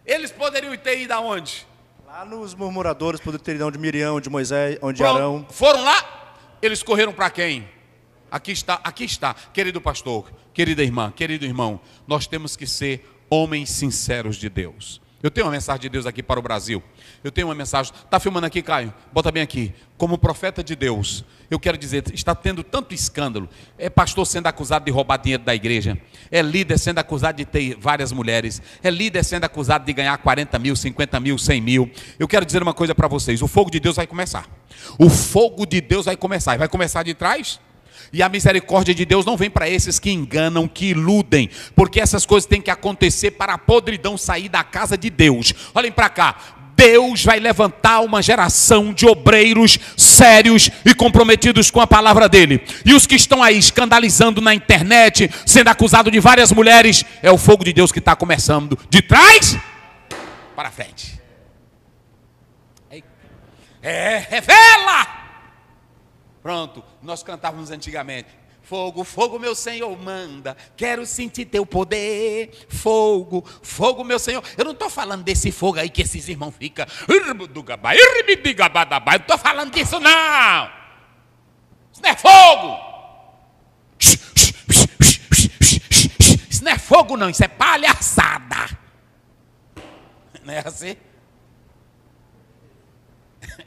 eles poderiam ter ido aonde? Lá nos murmuradores, poderiam ter ido onde Miriam, onde Moisés, onde pronto. Arão. Foram lá, eles correram para quem? Aqui está, aqui está, querido pastor, querida irmã, querido irmão, nós temos que ser homens sinceros de Deus. Eu tenho uma mensagem de Deus aqui para o Brasil. Eu tenho uma mensagem. Está filmando aqui, Caio? Bota bem aqui. Como profeta de Deus, eu quero dizer: está tendo tanto escândalo. É pastor sendo acusado de roubar dinheiro da igreja. É líder sendo acusado de ter várias mulheres. É líder sendo acusado de ganhar 40 mil, 50 mil, 100 mil. Eu quero dizer uma coisa para vocês: o fogo de Deus vai começar. O fogo de Deus vai começar. E vai começar de trás? E a misericórdia de Deus não vem para esses que enganam, que iludem, porque essas coisas têm que acontecer para a podridão sair da casa de Deus. Olhem para cá. Deus vai levantar uma geração de obreiros sérios e comprometidos com a palavra dele. E os que estão aí escandalizando na internet, sendo acusados de várias mulheres, é o fogo de Deus que está começando de trás para frente. É, revela! Pronto, nós cantávamos antigamente. Fogo, fogo, meu Senhor, manda. Quero sentir teu poder. Fogo, fogo, meu Senhor. Eu não estou falando desse fogo aí que esses irmãos ficam. Eu não estou falando disso, não. Isso não é fogo. Isso não é fogo, não. Isso é palhaçada. Não é assim? <laughs>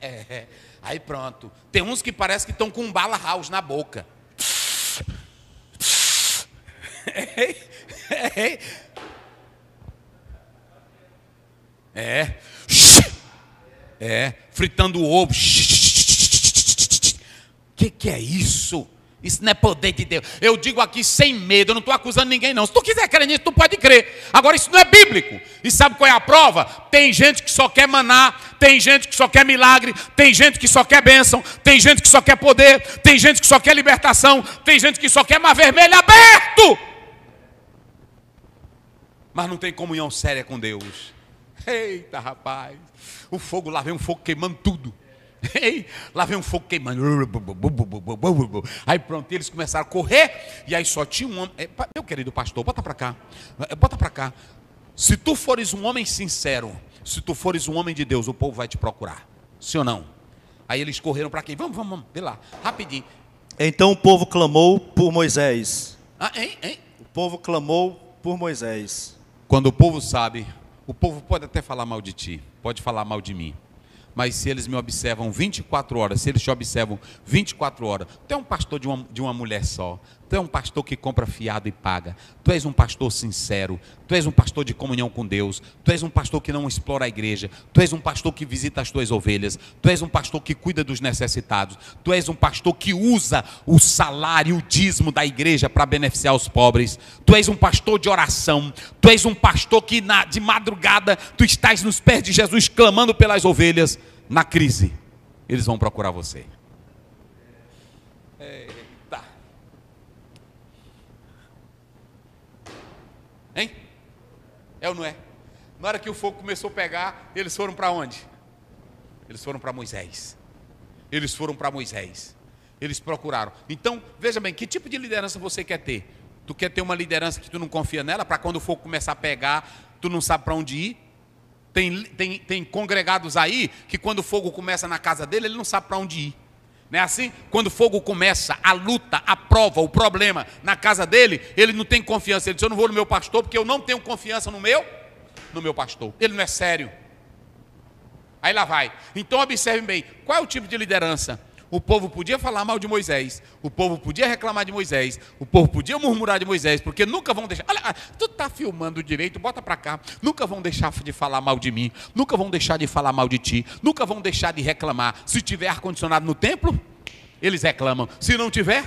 É. é. Aí pronto. Tem uns que parece que estão com um bala house na boca. É. É. Fritando ovo. O que, que é isso? Isso não é poder de Deus. Eu digo aqui sem medo, eu não estou acusando ninguém, não. Se tu quiser crer nisso, tu pode crer. Agora, isso não é bíblico. E sabe qual é a prova? Tem gente que só quer maná, tem gente que só quer milagre, tem gente que só quer bênção, tem gente que só quer poder, tem gente que só quer libertação, tem gente que só quer mar vermelho aberto. Mas não tem comunhão séria com Deus. Eita, rapaz. O fogo lá vem um fogo queimando tudo. <laughs> Ei, lá vem um fogo queimando. Aí pronto, eles começaram a correr. E aí só tinha um homem. É, meu querido pastor, bota para cá. É, bota para cá. Se tu fores um homem sincero, se tu fores um homem de Deus, o povo vai te procurar. Sim ou não? Aí eles correram para quem? Vamos, vamos, vamos. Vê lá, rapidinho. Então o povo clamou por Moisés. Ah, hein, hein? O povo clamou por Moisés. Quando o povo sabe, o povo pode até falar mal de ti, pode falar mal de mim mas se eles me observam 24 horas, se eles te observam 24 horas, tem é um pastor de uma, de uma mulher só, Tu és um pastor que compra fiado e paga. Tu és um pastor sincero. Tu és um pastor de comunhão com Deus. Tu és um pastor que não explora a igreja. Tu és um pastor que visita as tuas ovelhas. Tu és um pastor que cuida dos necessitados. Tu és um pastor que usa o salário, o dízimo da igreja para beneficiar os pobres. Tu és um pastor de oração. Tu és um pastor que na, de madrugada tu estás nos pés de Jesus clamando pelas ovelhas. Na crise, eles vão procurar você. É É ou não é? Na hora que o fogo começou a pegar, eles foram para onde? Eles foram para Moisés. Eles foram para Moisés. Eles procuraram. Então, veja bem, que tipo de liderança você quer ter? Tu quer ter uma liderança que tu não confia nela, para quando o fogo começar a pegar, tu não sabe para onde ir? Tem, tem, tem congregados aí que quando o fogo começa na casa dele, ele não sabe para onde ir. Não é assim? Quando o fogo começa, a luta, a prova, o problema na casa dele, ele não tem confiança. Ele diz: Eu não vou no meu pastor porque eu não tenho confiança no meu, no meu pastor. Ele não é sério. Aí lá vai. Então observe bem: qual é o tipo de liderança? O povo podia falar mal de Moisés, o povo podia reclamar de Moisés, o povo podia murmurar de Moisés, porque nunca vão deixar. Olha, ah, tu tá filmando direito, bota para cá. Nunca vão deixar de falar mal de mim, nunca vão deixar de falar mal de ti, nunca vão deixar de reclamar. Se tiver ar condicionado no templo, eles reclamam. Se não tiver,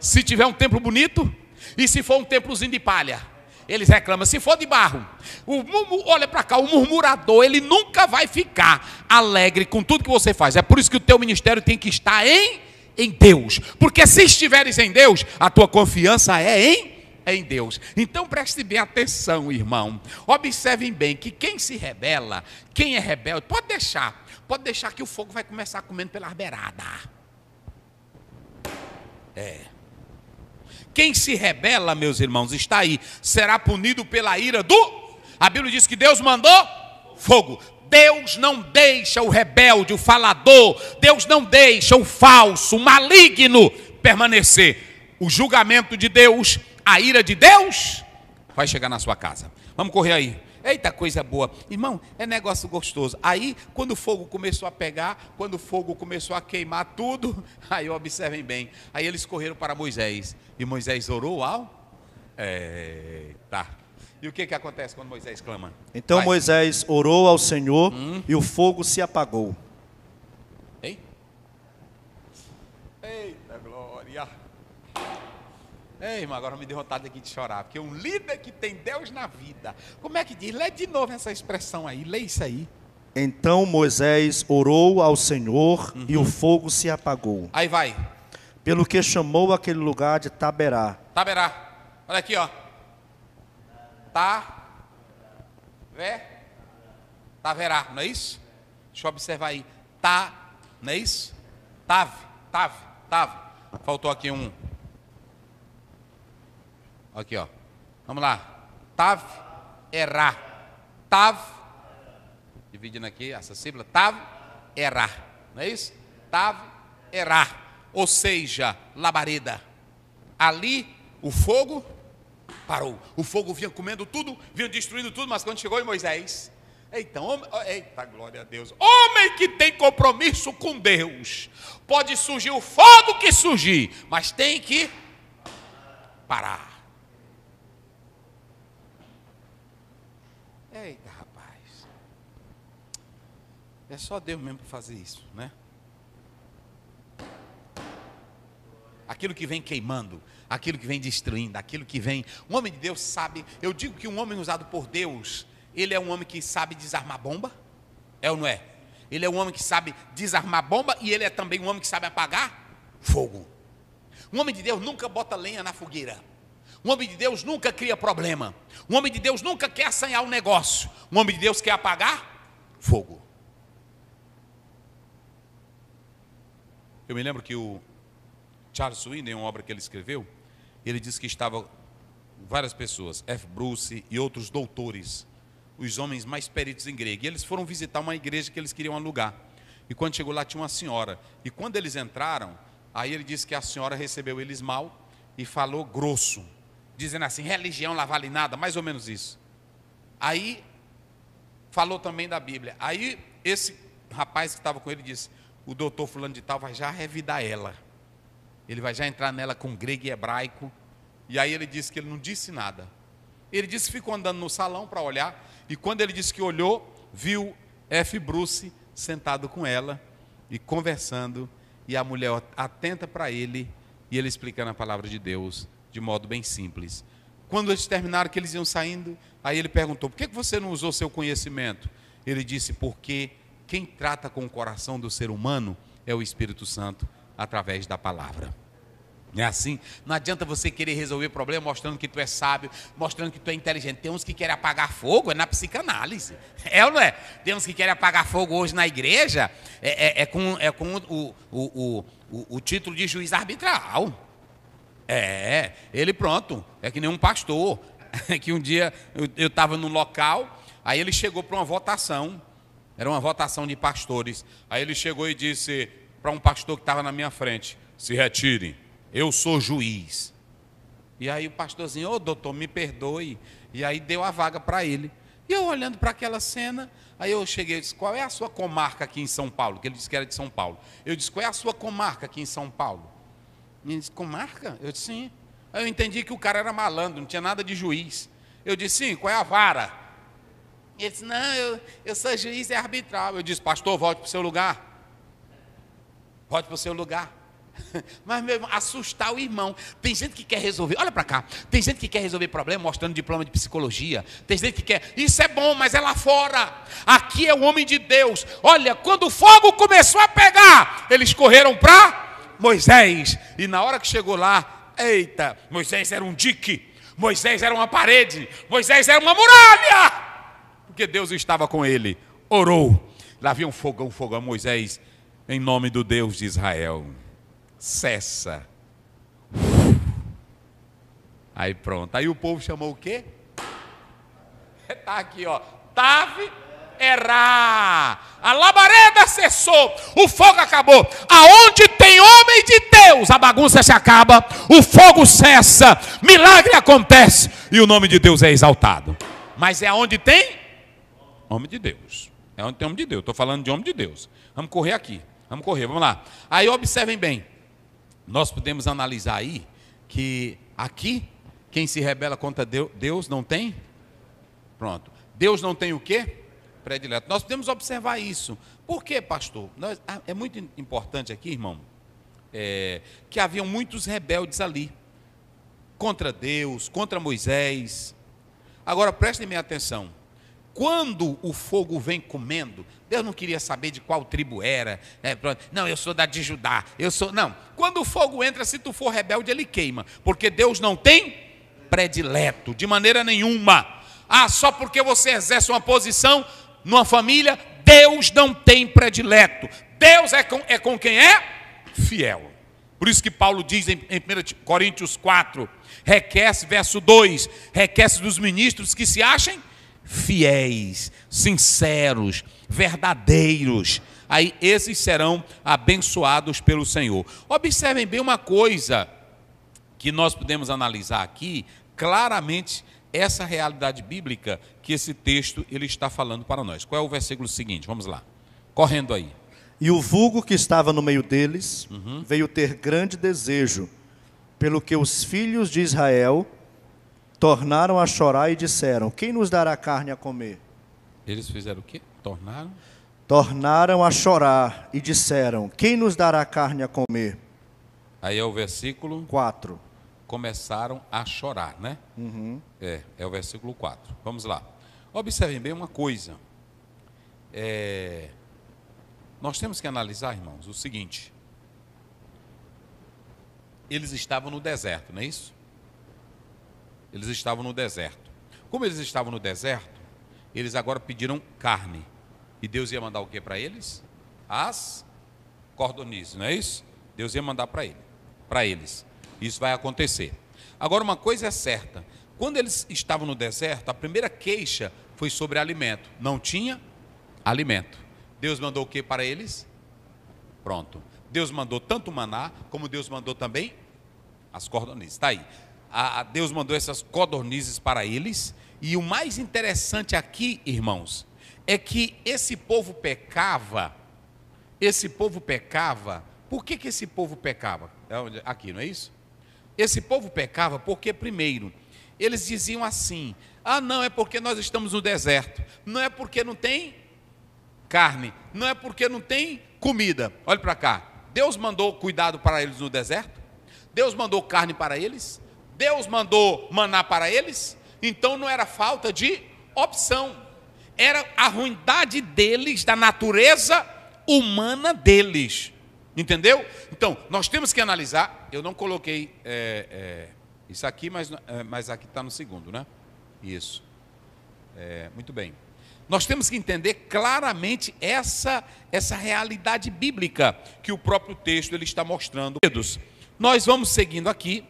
se tiver um templo bonito e se for um templozinho de palha, eles reclamam, se for de barro, o, olha para cá, o murmurador, ele nunca vai ficar alegre com tudo que você faz. É por isso que o teu ministério tem que estar em, em Deus. Porque se estiveres em Deus, a tua confiança é em, em Deus. Então preste bem atenção, irmão. Observem bem que quem se rebela, quem é rebelde, pode deixar, pode deixar que o fogo vai começar comendo pela beirada. É. Quem se rebela, meus irmãos, está aí, será punido pela ira do. A Bíblia diz que Deus mandou fogo. Deus não deixa o rebelde, o falador, Deus não deixa o falso, o maligno permanecer. O julgamento de Deus, a ira de Deus, vai chegar na sua casa. Vamos correr aí. Eita coisa boa. Irmão, é negócio gostoso. Aí, quando o fogo começou a pegar, quando o fogo começou a queimar tudo, <laughs> aí observem bem. Aí eles correram para Moisés. E Moisés orou ao. Eita. E o que, que acontece quando Moisés clama? Então Vai. Moisés orou ao Senhor hum. e o fogo se apagou. Ei, irmão, agora me deu vontade aqui de chorar, porque um líder que tem Deus na vida. Como é que diz? Lê de novo essa expressão aí, lê isso aí. Então Moisés orou ao Senhor uhum. e o fogo se apagou. Aí vai. Pelo que chamou aquele lugar de Taberá. Taberá. Olha aqui, ó. Tá. Vé. Taverá, não é isso? Deixa eu observar aí. Tá, não é isso? Tave, tave, tave. Faltou aqui um Aqui, ó. Vamos lá. Tav errar. Tav, dividindo aqui essa sílaba, tav errar, Não é isso? Tav errar. Ou seja, labareda. Ali o fogo parou. O fogo vinha comendo tudo, vinha destruindo tudo, mas quando chegou em Moisés, então, homem, eita glória a Deus. Homem que tem compromisso com Deus, pode surgir o fogo que surgir, mas tem que parar. Eita, rapaz. É só Deus mesmo para fazer isso, né? Aquilo que vem queimando, aquilo que vem destruindo, aquilo que vem. Um homem de Deus sabe. Eu digo que um homem usado por Deus, ele é um homem que sabe desarmar bomba. É ou não é? Ele é um homem que sabe desarmar bomba e ele é também um homem que sabe apagar fogo. Um homem de Deus nunca bota lenha na fogueira. Um homem de Deus nunca cria problema. Um homem de Deus nunca quer assanhar um negócio. Um homem de Deus quer apagar fogo. Eu me lembro que o Charles Swindon, uma obra que ele escreveu, ele disse que estava várias pessoas, F. Bruce e outros doutores, os homens mais peritos em grego. E eles foram visitar uma igreja que eles queriam alugar. E quando chegou lá tinha uma senhora. E quando eles entraram, aí ele disse que a senhora recebeu eles mal e falou grosso dizendo assim: religião lá vale nada, mais ou menos isso. Aí, falou também da Bíblia. Aí, esse rapaz que estava com ele disse: o doutor Fulano de Tal vai já revidar ela. Ele vai já entrar nela com grego e hebraico. E aí ele disse que ele não disse nada. Ele disse que ficou andando no salão para olhar. E quando ele disse que olhou, viu F. Bruce sentado com ela e conversando. E a mulher atenta para ele e ele explicando a palavra de Deus de modo bem simples. Quando eles terminaram, que eles iam saindo, aí ele perguntou: por que você não usou seu conhecimento? Ele disse: porque quem trata com o coração do ser humano é o Espírito Santo através da palavra. É assim, não adianta você querer resolver problema mostrando que tu é sábio, mostrando que tu é inteligente. Tem uns que querem apagar fogo, é na psicanálise. É ou não é? Tem uns que querem apagar fogo hoje na igreja, é, é, é com, é com o, o, o, o título de juiz arbitral. É, ele pronto, é que nem um pastor. É <laughs> que um dia eu estava num local, aí ele chegou para uma votação, era uma votação de pastores. Aí ele chegou e disse para um pastor que estava na minha frente: se retire, eu sou juiz. E aí o pastorzinho, ô oh, doutor, me perdoe. E aí deu a vaga para ele. E eu olhando para aquela cena, aí eu cheguei e disse: qual é a sua comarca aqui em São Paulo? Que ele disse que era de São Paulo. Eu disse: qual é a sua comarca aqui em São Paulo? Me disse, com marca? Eu disse, sim. Aí eu entendi que o cara era malandro, não tinha nada de juiz. Eu disse, sim, qual é a vara? Ele disse, não, eu, eu sou juiz e é arbitral. Eu disse, pastor, volte para o seu lugar. Volte para o seu lugar. <laughs> Mas, meu irmão, assustar o irmão. Tem gente que quer resolver, olha para cá. Tem gente que quer resolver problema mostrando diploma de psicologia. Tem gente que quer, isso é bom, mas é lá fora. Aqui é o homem de Deus. Olha, quando o fogo começou a pegar, eles correram para Moisés. E na hora que chegou lá, eita, Moisés era um dique, Moisés era uma parede, Moisés era uma muralha, porque Deus estava com ele. Orou. Lá havia um fogão, fogão, Moisés, em nome do Deus de Israel. Cessa. Aí pronto. Aí o povo chamou o quê? Está <laughs> aqui, ó. Tave errar. A labareda cessou, o fogo acabou. Aonde tem homem de Deus, a bagunça se acaba, o fogo cessa, milagre acontece e o nome de Deus é exaltado. Mas é aonde tem homem de Deus. É onde tem homem de Deus. Estou falando de homem de Deus. Vamos correr aqui. Vamos correr, vamos lá. Aí observem bem. Nós podemos analisar aí que aqui quem se rebela contra Deus não tem? Pronto. Deus não tem o quê? predileto. Nós podemos observar isso. Por quê, pastor? Nós, ah, é muito importante aqui, irmão, é, que haviam muitos rebeldes ali contra Deus, contra Moisés. Agora prestem minha atenção. Quando o fogo vem comendo, Deus não queria saber de qual tribo era. Né? Não, eu sou da de Judá. Eu sou não. Quando o fogo entra, se tu for rebelde, ele queima, porque Deus não tem predileto de maneira nenhuma. Ah, só porque você exerce uma posição, numa família, Deus não tem predileto. Deus é com, é com quem é fiel. Por isso que Paulo diz em, em 1 Coríntios 4, requece, verso 2, requece dos ministros que se achem fiéis, sinceros, verdadeiros. Aí esses serão abençoados pelo Senhor. Observem bem uma coisa que nós podemos analisar aqui claramente essa realidade bíblica que esse texto ele está falando para nós. Qual é o versículo seguinte? Vamos lá. Correndo aí. E o vulgo que estava no meio deles uhum. veio ter grande desejo, pelo que os filhos de Israel tornaram a chorar e disseram: Quem nos dará carne a comer? Eles fizeram o quê? Tornaram? Tornaram a chorar e disseram: Quem nos dará carne a comer? Aí é o versículo 4 começaram a chorar, né? Uhum. É, é o versículo 4. Vamos lá. Observem bem uma coisa. É... Nós temos que analisar, irmãos, o seguinte. Eles estavam no deserto, não é isso? Eles estavam no deserto. Como eles estavam no deserto, eles agora pediram carne. E Deus ia mandar o que para eles? As cordonizes, não é isso? Deus ia mandar para ele, para eles. Isso vai acontecer. Agora, uma coisa é certa: quando eles estavam no deserto, a primeira queixa foi sobre alimento. Não tinha alimento. Deus mandou o que para eles? Pronto. Deus mandou tanto o maná, como Deus mandou também as cordonizes. Está aí. A, Deus mandou essas codornizes para eles. E o mais interessante aqui, irmãos, é que esse povo pecava. Esse povo pecava. Por que, que esse povo pecava? É aqui, não é isso? Esse povo pecava porque, primeiro, eles diziam assim: ah, não, é porque nós estamos no deserto, não é porque não tem carne, não é porque não tem comida. Olha para cá, Deus mandou cuidado para eles no deserto, Deus mandou carne para eles, Deus mandou maná para eles, então não era falta de opção, era a ruindade deles, da natureza humana deles. Entendeu? Então, nós temos que analisar. Eu não coloquei é, é, isso aqui, mas, é, mas aqui está no segundo, né? Isso. É, muito bem. Nós temos que entender claramente essa, essa realidade bíblica que o próprio texto ele está mostrando. Nós vamos seguindo aqui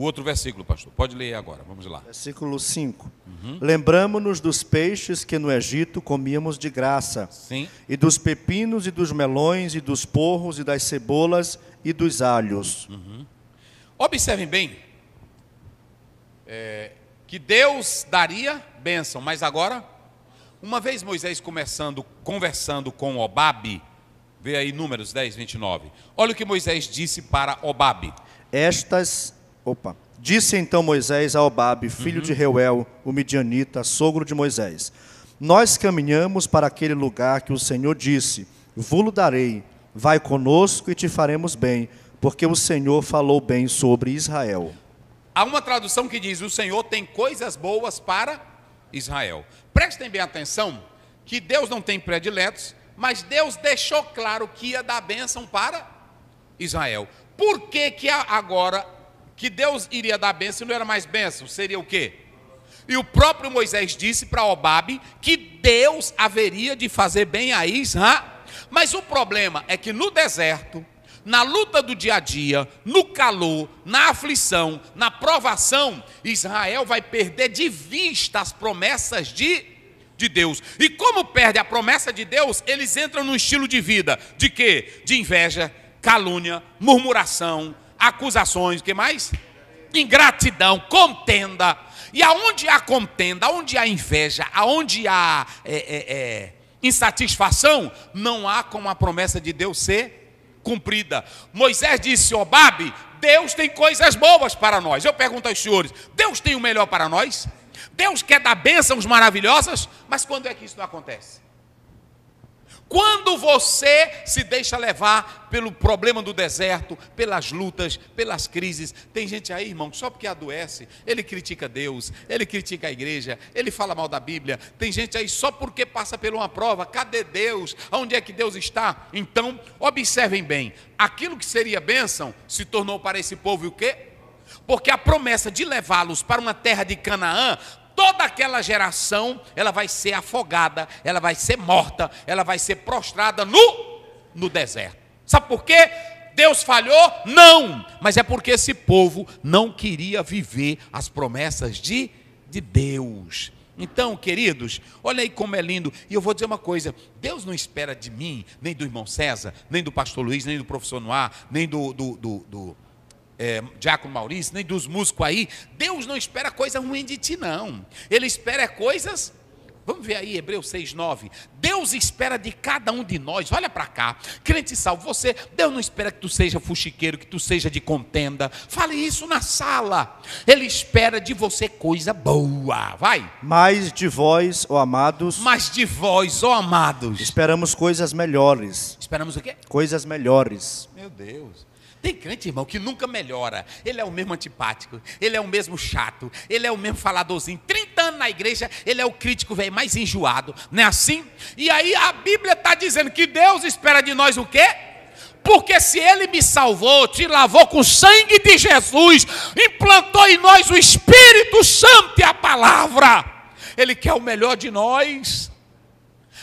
o outro versículo, pastor, pode ler agora, vamos lá. Versículo 5. Uhum. Lembramos-nos dos peixes que no Egito comíamos de graça, Sim. e dos pepinos, e dos melões, e dos porros, e das cebolas, e dos alhos. Uhum. Observem bem é, que Deus daria bênção, mas agora, uma vez Moisés começando, conversando com Obabe, vê aí números 10, 29. Olha o que Moisés disse para Obabe. Estas Opa. Disse então Moisés a Obabe, filho uhum. de Reuel, o midianita, sogro de Moisés: Nós caminhamos para aquele lugar que o Senhor disse: Vulo darei, vai conosco e te faremos bem, porque o Senhor falou bem sobre Israel. Há uma tradução que diz: O Senhor tem coisas boas para Israel. Prestem bem atenção que Deus não tem prediletos, mas Deus deixou claro que ia dar bênção para Israel. Por que, que agora que Deus iria dar bênção e não era mais bênção, seria o quê? E o próprio Moisés disse para Obabe que Deus haveria de fazer bem a Israel. Mas o problema é que no deserto, na luta do dia a dia, no calor, na aflição, na provação, Israel vai perder de vista as promessas de, de Deus. E como perde a promessa de Deus, eles entram num estilo de vida de quê? De inveja, calúnia, murmuração, acusações, o que mais? Ingratidão, contenda. E aonde há contenda, aonde há inveja, aonde há é, é, é, insatisfação, não há como a promessa de Deus ser cumprida. Moisés disse, Obabe, Deus tem coisas boas para nós. Eu pergunto aos senhores, Deus tem o melhor para nós? Deus quer dar bênçãos maravilhosas, mas quando é que isso não acontece? Quando você se deixa levar pelo problema do deserto, pelas lutas, pelas crises, tem gente aí, irmão, só porque adoece, ele critica Deus, ele critica a igreja, ele fala mal da Bíblia. Tem gente aí só porque passa por uma prova, cadê Deus? Onde é que Deus está? Então, observem bem, aquilo que seria bênção se tornou para esse povo o quê? Porque a promessa de levá-los para uma terra de Canaã toda aquela geração, ela vai ser afogada, ela vai ser morta, ela vai ser prostrada no, no deserto. Sabe por quê? Deus falhou? Não! Mas é porque esse povo não queria viver as promessas de, de Deus. Então, queridos, olha aí como é lindo. E eu vou dizer uma coisa: Deus não espera de mim, nem do irmão César, nem do pastor Luiz, nem do professor Noir, nem do, do, do, do é, Diácono Maurício, nem dos músicos aí, Deus não espera coisa ruim de ti, não. Ele espera é coisas. Vamos ver aí, Hebreus 6, 9. Deus espera de cada um de nós, olha para cá, crente salvo, você, Deus não espera que tu seja fuxiqueiro, que tu seja de contenda, fale isso na sala, Ele espera de você coisa boa, vai. mais de vós, ó amados. Mas de vós, ó amados. Esperamos coisas melhores. Esperamos o quê? Coisas melhores. Meu Deus. Tem crente, irmão, que nunca melhora. Ele é o mesmo antipático, ele é o mesmo chato, ele é o mesmo faladorzinho. 30 anos na igreja, ele é o crítico velho mais enjoado, não é assim? E aí a Bíblia está dizendo que Deus espera de nós o quê? Porque se ele me salvou, te lavou com o sangue de Jesus, implantou em nós o Espírito Santo e a palavra. Ele quer o melhor de nós.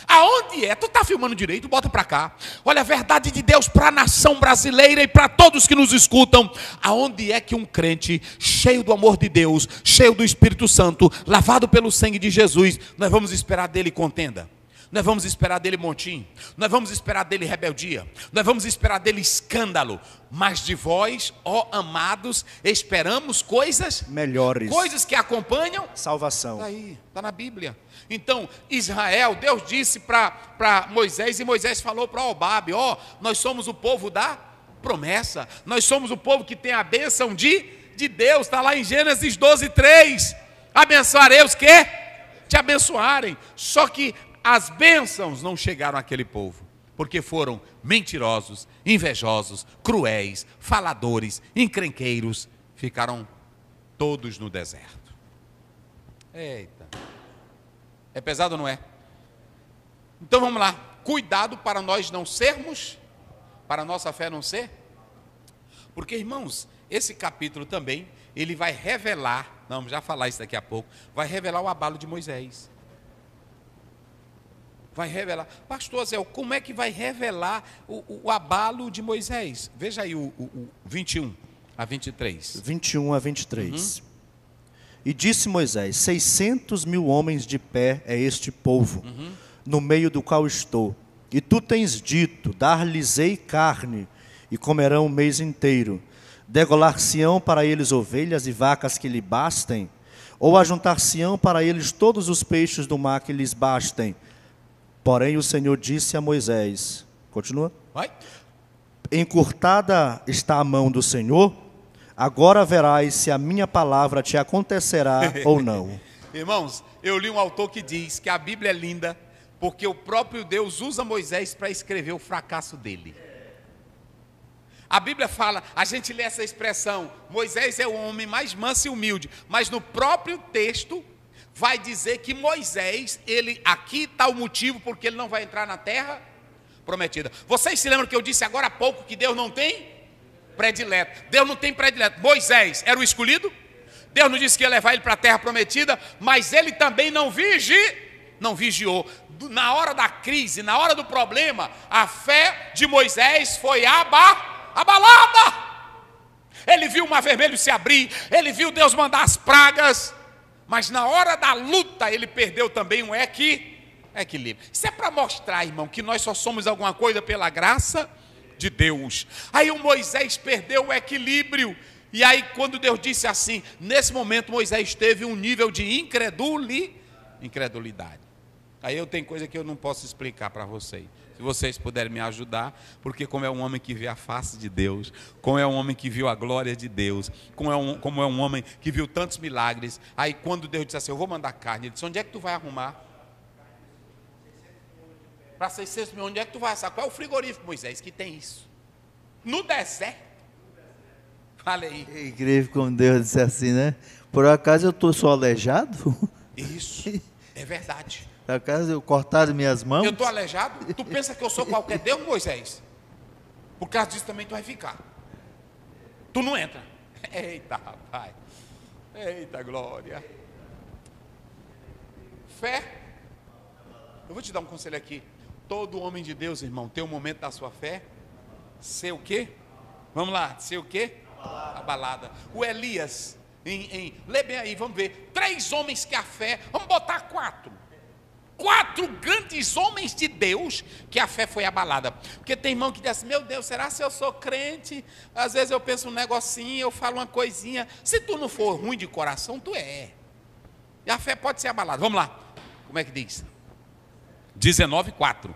Aonde é? Tu está filmando direito, bota para cá. Olha a verdade de Deus para a nação brasileira e para todos que nos escutam. Aonde é que um crente cheio do amor de Deus, cheio do Espírito Santo, lavado pelo sangue de Jesus, nós vamos esperar dele contenda? Nós vamos esperar dele montim, nós vamos esperar dele rebeldia, nós vamos esperar dele escândalo. Mas de vós, ó amados, esperamos coisas melhores, coisas que acompanham salvação. Está aí, está na Bíblia. Então, Israel, Deus disse para Moisés, e Moisés falou para Obabe: Ó, oh, nós somos o povo da promessa, nós somos o povo que tem a bênção de, de Deus, está lá em Gênesis 12, 3. Abençoarei os que te abençoarem. Só que as bênçãos não chegaram àquele povo, porque foram mentirosos, invejosos, cruéis, faladores, encrenqueiros, ficaram todos no deserto. Eita. É pesado ou não é? Então vamos lá. Cuidado para nós não sermos, para a nossa fé não ser. Porque, irmãos, esse capítulo também, ele vai revelar, vamos já falar isso daqui a pouco, vai revelar o abalo de Moisés. Vai revelar. Pastor Zé, como é que vai revelar o, o, o abalo de Moisés? Veja aí o, o, o 21 a 23. 21 a 23. Uhum. E disse Moisés: 600 mil homens de pé é este povo, uhum. no meio do qual estou. E tu tens dito: Dar-lhes-ei carne, e comerão o mês inteiro. Degolar-se-ão para eles ovelhas e vacas que lhe bastem, ou ajuntar-se-ão para eles todos os peixes do mar que lhes bastem. Porém, o Senhor disse a Moisés: Continua. Vai. Encurtada está a mão do Senhor Agora verás se a minha palavra te acontecerá <laughs> ou não. Irmãos, eu li um autor que diz que a Bíblia é linda porque o próprio Deus usa Moisés para escrever o fracasso dele. A Bíblia fala, a gente lê essa expressão, Moisés é o homem mais manso e humilde, mas no próprio texto vai dizer que Moisés, ele aqui está o motivo porque ele não vai entrar na terra prometida. Vocês se lembram que eu disse agora há pouco que Deus não tem predileto. Deus não tem predileto. Moisés era o escolhido. Deus não disse que ia levar ele para a terra prometida, mas ele também não vigi, não vigiou. Na hora da crise, na hora do problema, a fé de Moisés foi aba, abalada. Ele viu o mar vermelho se abrir, ele viu Deus mandar as pragas, mas na hora da luta ele perdeu também um equi, equilíbrio. Isso é para mostrar, irmão, que nós só somos alguma coisa pela graça de Deus. Aí o Moisés perdeu o equilíbrio. E aí, quando Deus disse assim, nesse momento Moisés teve um nível de increduli, incredulidade. Aí eu tenho coisa que eu não posso explicar para vocês. Se vocês puderem me ajudar, porque como é um homem que vê a face de Deus, como é um homem que viu a glória de Deus, como é um, como é um homem que viu tantos milagres, aí quando Deus disse assim, eu vou mandar carne, ele disse, onde é que tu vai arrumar? para 600 mil, onde é que tu vai assar? Qual é o frigorífico, Moisés, que tem isso? No deserto. Fala aí. É incrível como Deus disse assim, né? Por acaso eu estou só aleijado? Isso, é verdade. Por acaso eu cortaram minhas mãos? Eu estou aleijado? Tu pensa que eu sou qualquer Deus, Moisés? Por causa disso também tu vai ficar. Tu não entra. <laughs> Eita, rapaz. Eita, glória. Fé. Eu vou te dar um conselho aqui. Todo homem de Deus, irmão, tem um momento da sua fé ser o quê? Vamos lá, ser o quê? Abalada. Abalada. O Elias, em, em, lê bem aí, vamos ver. Três homens que a fé, vamos botar quatro. Quatro grandes homens de Deus que a fé foi abalada. Porque tem irmão que diz assim: Meu Deus, será se eu sou crente? Às vezes eu penso um negocinho, eu falo uma coisinha. Se tu não for ruim de coração, tu é. E a fé pode ser abalada. Vamos lá. Como é que diz? 19,4.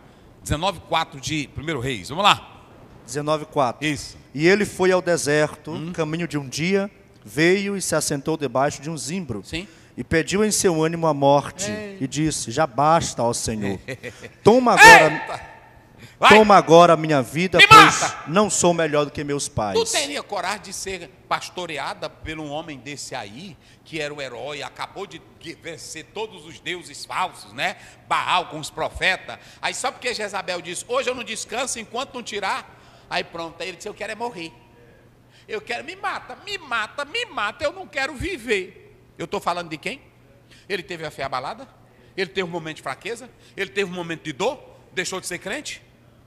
19,4 de 1 Reis. Vamos lá. 19,4. Isso. E ele foi ao deserto, hum. caminho de um dia, veio e se assentou debaixo de um zimbro. Sim. E pediu em seu ânimo a morte, Ei. e disse: Já basta, ó Senhor. <laughs> Toma agora. Eita Vai. Toma agora a minha vida, Me pois mata. não sou melhor do que meus pais. Tu teria coragem de ser pastoreada por um homem desse aí, que era o herói, acabou de vencer todos os deuses falsos, né? Baal com os profetas. Aí só porque Jezabel disse: Hoje eu não descanso enquanto não tirar. Aí pronto, aí ele disse: Eu quero é morrer. Eu quero, me mata, me mata, me mata, eu não quero viver. Eu estou falando de quem? Ele teve a fé abalada? Ele teve um momento de fraqueza? Ele teve um momento de dor? Deixou de ser crente?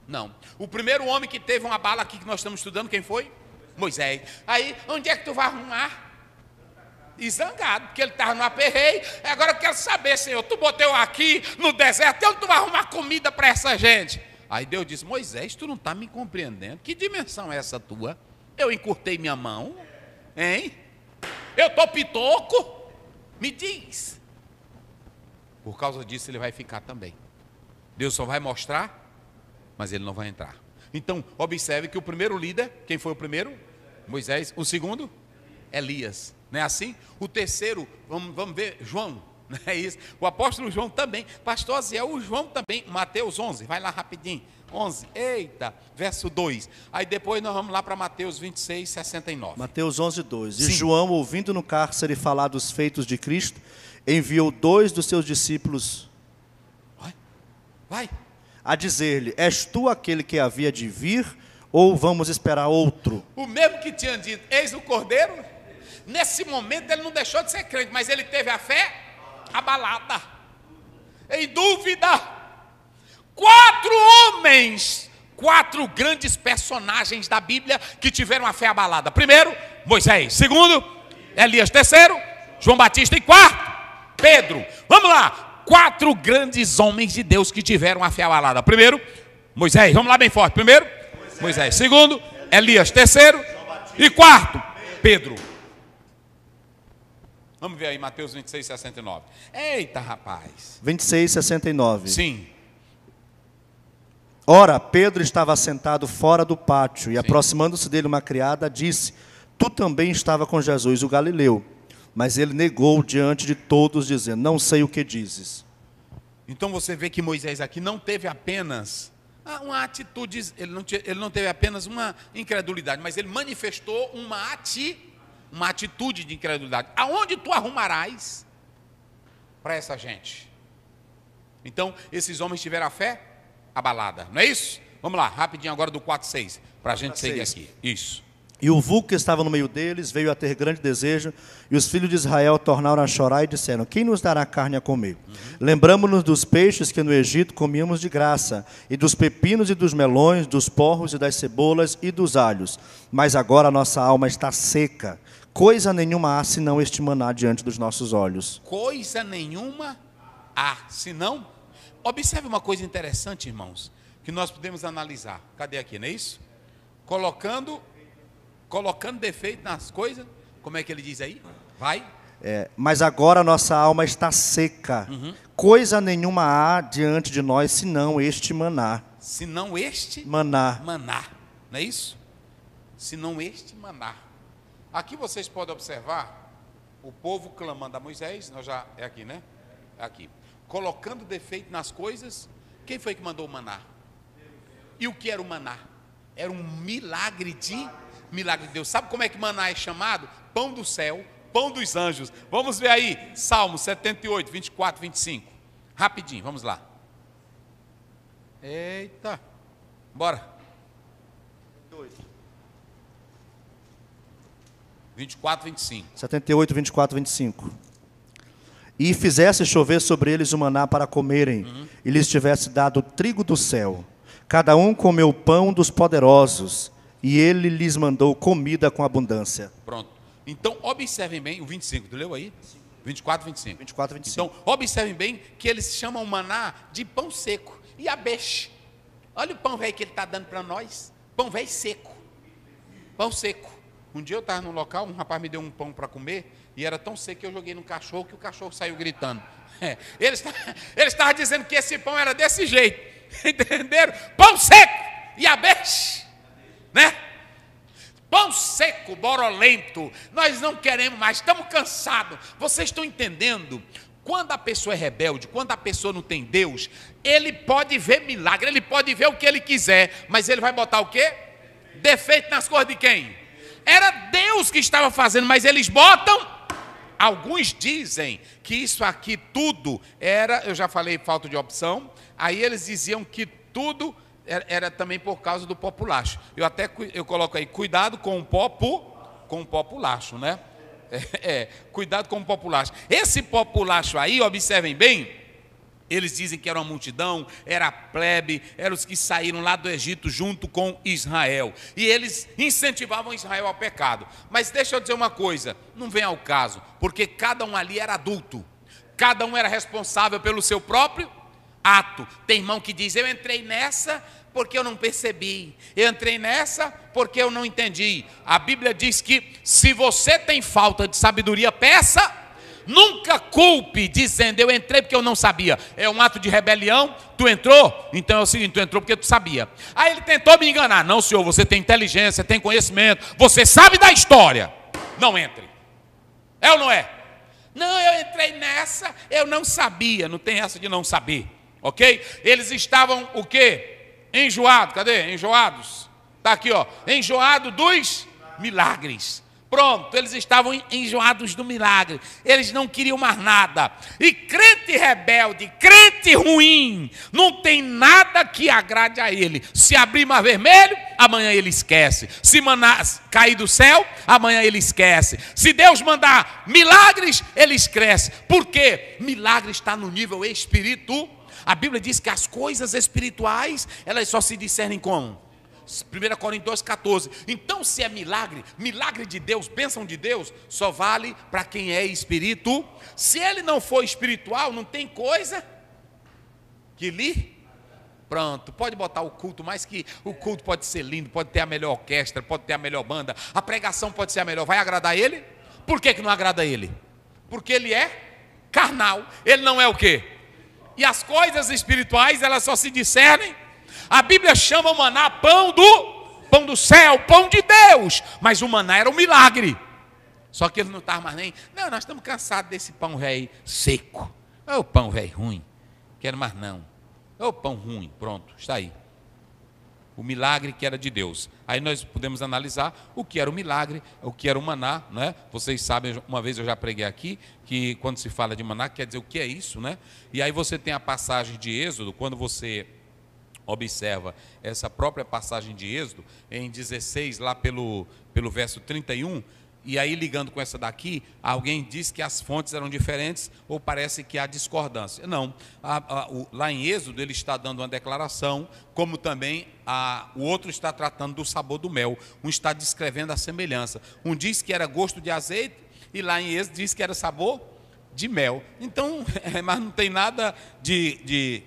Não. O primeiro homem que teve uma bala aqui que nós estamos estudando, quem foi? Moisés. Aí, onde é que tu vai arrumar? E zangado, porque ele estava no aperreio. Agora eu quero saber, Senhor, tu botei eu aqui no deserto, onde tu vai arrumar comida para essa gente? Aí Deus disse: Moisés, tu não está me compreendendo. Que dimensão é essa tua? Eu encurtei minha mão, hein? Eu estou pitoco. Me diz. Por causa disso ele vai ficar também. Deus só vai mostrar mas ele não vai entrar. Então, observe que o primeiro líder, quem foi o primeiro? Moisés. O segundo? Elias. Não é assim? O terceiro, vamos, vamos ver, João. <laughs> Não é isso? O apóstolo João também. Pastor Aziel, o João também. Mateus 11, vai lá rapidinho. 11, eita, verso 2. Aí depois nós vamos lá para Mateus 26, 69. Mateus 11, 2. E Sim. João, ouvindo no cárcere falar dos feitos de Cristo, enviou dois dos seus discípulos. Vai, vai a dizer-lhe: És tu aquele que havia de vir, ou vamos esperar outro? O mesmo que tinha dito: Eis o cordeiro. Nesse momento ele não deixou de ser crente, mas ele teve a fé abalada, em dúvida. Quatro homens, quatro grandes personagens da Bíblia que tiveram a fé abalada: primeiro, Moisés, segundo, Elias, terceiro, João Batista e quarto, Pedro. Vamos lá, quatro grandes homens de Deus que tiveram a fé abalada. Primeiro, Moisés. Vamos lá bem forte. Primeiro, Moisés. Moisés. Segundo, Elias. Terceiro e quarto, Pedro. Vamos ver aí, Mateus 26, 69. Eita, rapaz. 26, 69. Sim. Ora, Pedro estava sentado fora do pátio e, aproximando-se dele uma criada, disse: Tu também estava com Jesus, o Galileu. Mas ele negou diante de todos, dizendo: Não sei o que dizes. Então você vê que Moisés aqui não teve apenas ah, uma atitude, ele não, ele não teve apenas uma incredulidade, mas ele manifestou uma, ati, uma atitude de incredulidade. Aonde tu arrumarás para essa gente? Então, esses homens tiveram a fé abalada, não é isso? Vamos lá, rapidinho agora do 4, 6, para a gente seguir aqui. Isso. E o vulco que estava no meio deles veio a ter grande desejo, e os filhos de Israel tornaram a chorar e disseram: Quem nos dará carne a comer? Uhum. Lembramos-nos dos peixes que no Egito comíamos de graça, e dos pepinos e dos melões, dos porros e das cebolas e dos alhos. Mas agora a nossa alma está seca. Coisa nenhuma há senão este maná diante dos nossos olhos. Coisa nenhuma há senão. Observe uma coisa interessante, irmãos, que nós podemos analisar. Cadê aqui, não é isso? Colocando colocando defeito nas coisas, como é que ele diz aí? Vai. É, mas agora nossa alma está seca. Uhum. Coisa nenhuma há diante de nós senão este maná. Senão este maná. Maná. Não é isso? Senão este maná. Aqui vocês podem observar o povo clamando a Moisés, nós já é aqui, né? É aqui. Colocando defeito nas coisas. Quem foi que mandou o maná? E o que era o maná? Era um milagre de milagre de Deus. Sabe como é que maná é chamado? Pão do céu, pão dos anjos. Vamos ver aí, Salmo 78, 24, 25. Rapidinho, vamos lá. Eita. Bora. 24, 25. 78, 24, 25. E fizesse chover sobre eles o maná para comerem, uhum. e lhes tivesse dado trigo do céu, cada um comeu o pão dos poderosos, e ele lhes mandou comida com abundância. Pronto. Então, observem bem o 25, tu leu aí? 24, 25. 24, 25. Então, observem bem que eles chamam o maná de pão seco e abeche. Olha o pão velho que ele está dando para nós. Pão velho seco. Pão seco. Um dia eu estava num local, um rapaz me deu um pão para comer e era tão seco que eu joguei no cachorro que o cachorro saiu gritando. É. Eles <laughs> estavam dizendo que esse pão era desse jeito. <laughs> Entenderam? Pão seco e abeche né? Pão seco, borolento, nós não queremos mais, estamos cansados. Vocês estão entendendo? Quando a pessoa é rebelde, quando a pessoa não tem Deus, ele pode ver milagre, ele pode ver o que ele quiser, mas ele vai botar o quê? Defeito nas cores de quem? Era Deus que estava fazendo, mas eles botam. Alguns dizem que isso aqui tudo era, eu já falei, falta de opção. Aí eles diziam que tudo era, era, também por causa do populacho. Eu até eu coloco aí, cuidado com o popo, com o populacho, né? <laughs> É, é, cuidado com o populacho. Esse populacho aí, observem bem, eles dizem que era uma multidão, era plebe, eram os que saíram lá do Egito junto com Israel. E eles incentivavam Israel ao pecado. Mas deixa eu dizer uma coisa, não vem ao caso, porque cada um ali era adulto, cada um era responsável pelo seu próprio ato. Tem irmão que diz: Eu entrei nessa porque eu não percebi, eu entrei nessa porque eu não entendi. A Bíblia diz que se você tem falta de sabedoria, peça. Nunca culpe dizendo eu entrei porque eu não sabia. É um ato de rebelião. Tu entrou? Então é o seguinte, tu entrou porque tu sabia. Aí ele tentou me enganar. Não, senhor, você tem inteligência, tem conhecimento, você sabe da história. Não entre. É ou não é? Não, eu entrei nessa, eu não sabia. Não tem essa de não saber ok? Eles estavam o quê? Enjoados, cadê? Enjoados. Está aqui, ó. Enjoado dos milagres. Pronto, eles estavam enjoados do milagre, eles não queriam mais nada. E crente rebelde, crente ruim, não tem nada que agrade a ele. Se abrir mar vermelho, amanhã ele esquece. Se manar, cair do céu, amanhã ele esquece. Se Deus mandar milagres, ele esquece. Por quê? Milagre está no nível espiritual. A Bíblia diz que as coisas espirituais, elas só se discernem como? 1 Coríntios 14. Então, se é milagre, milagre de Deus, bênção de Deus, só vale para quem é espírito. Se ele não for espiritual, não tem coisa que lhe. Pronto, pode botar o culto, mas que o culto pode ser lindo, pode ter a melhor orquestra, pode ter a melhor banda, a pregação pode ser a melhor. Vai agradar ele? Por que, que não agrada ele? Porque ele é carnal. Ele não é o quê? E as coisas espirituais, elas só se discernem. A Bíblia chama o maná pão do pão do céu, pão de Deus. Mas o maná era um milagre. Só que ele não estava mais nem. Não, nós estamos cansados desse pão velho seco. É o pão velho ruim. Quero mais não. É o pão ruim. Pronto, está aí o milagre que era de Deus. Aí nós podemos analisar o que era o milagre, o que era o maná, né? Vocês sabem, uma vez eu já preguei aqui, que quando se fala de maná, quer dizer o que é isso, né? E aí você tem a passagem de Êxodo, quando você observa essa própria passagem de Êxodo, em 16, lá pelo, pelo verso 31, e aí, ligando com essa daqui, alguém diz que as fontes eram diferentes ou parece que há discordância. Não. A, a, o, lá em Êxodo, ele está dando uma declaração, como também a, o outro está tratando do sabor do mel. Um está descrevendo a semelhança. Um diz que era gosto de azeite, e lá em Êxodo diz que era sabor de mel. Então, <laughs> é, mas não tem nada de. de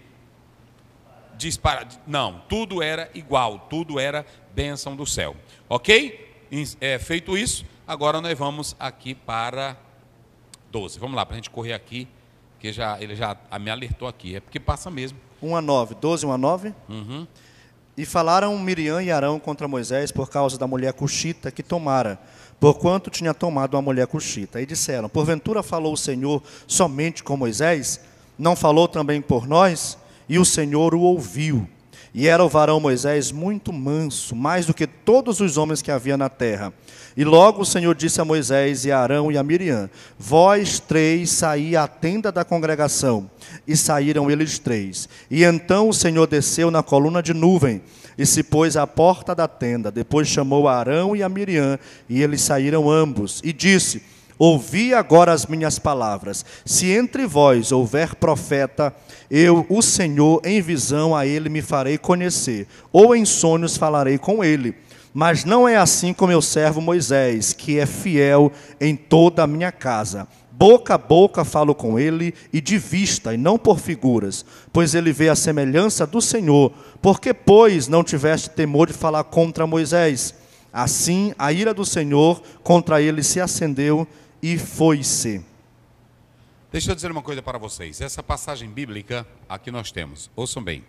Não, tudo era igual, tudo era bênção do céu. Ok? É, feito isso, Agora nós vamos aqui para 12. Vamos lá, para a gente correr aqui, que já, ele já me alertou aqui. É porque passa mesmo. 1 a 9. 12, 1 a 9. Uhum. E falaram Miriam e Arão contra Moisés por causa da mulher cuxita que tomara, porquanto tinha tomado uma mulher cuxita. E disseram: Porventura falou o Senhor somente com Moisés? Não falou também por nós? E o Senhor o ouviu. E era o varão Moisés muito manso, mais do que todos os homens que havia na terra. E logo o Senhor disse a Moisés e a Arão e a Miriam: Vós três saí à tenda da congregação. E saíram eles três. E então o Senhor desceu na coluna de nuvem e se pôs à porta da tenda. Depois chamou a Arão e a Miriam, e eles saíram ambos. E disse: Ouvi agora as minhas palavras. Se entre vós houver profeta, eu, o Senhor, em visão a ele me farei conhecer, ou em sonhos falarei com ele. Mas não é assim com meu servo Moisés, que é fiel em toda a minha casa. Boca a boca falo com ele, e de vista, e não por figuras, pois ele vê a semelhança do Senhor. Porque, pois, não tiveste temor de falar contra Moisés? Assim, a ira do Senhor contra ele se acendeu e foi-se. Deixa eu dizer uma coisa para vocês. Essa passagem bíblica aqui nós temos, ouçam bem,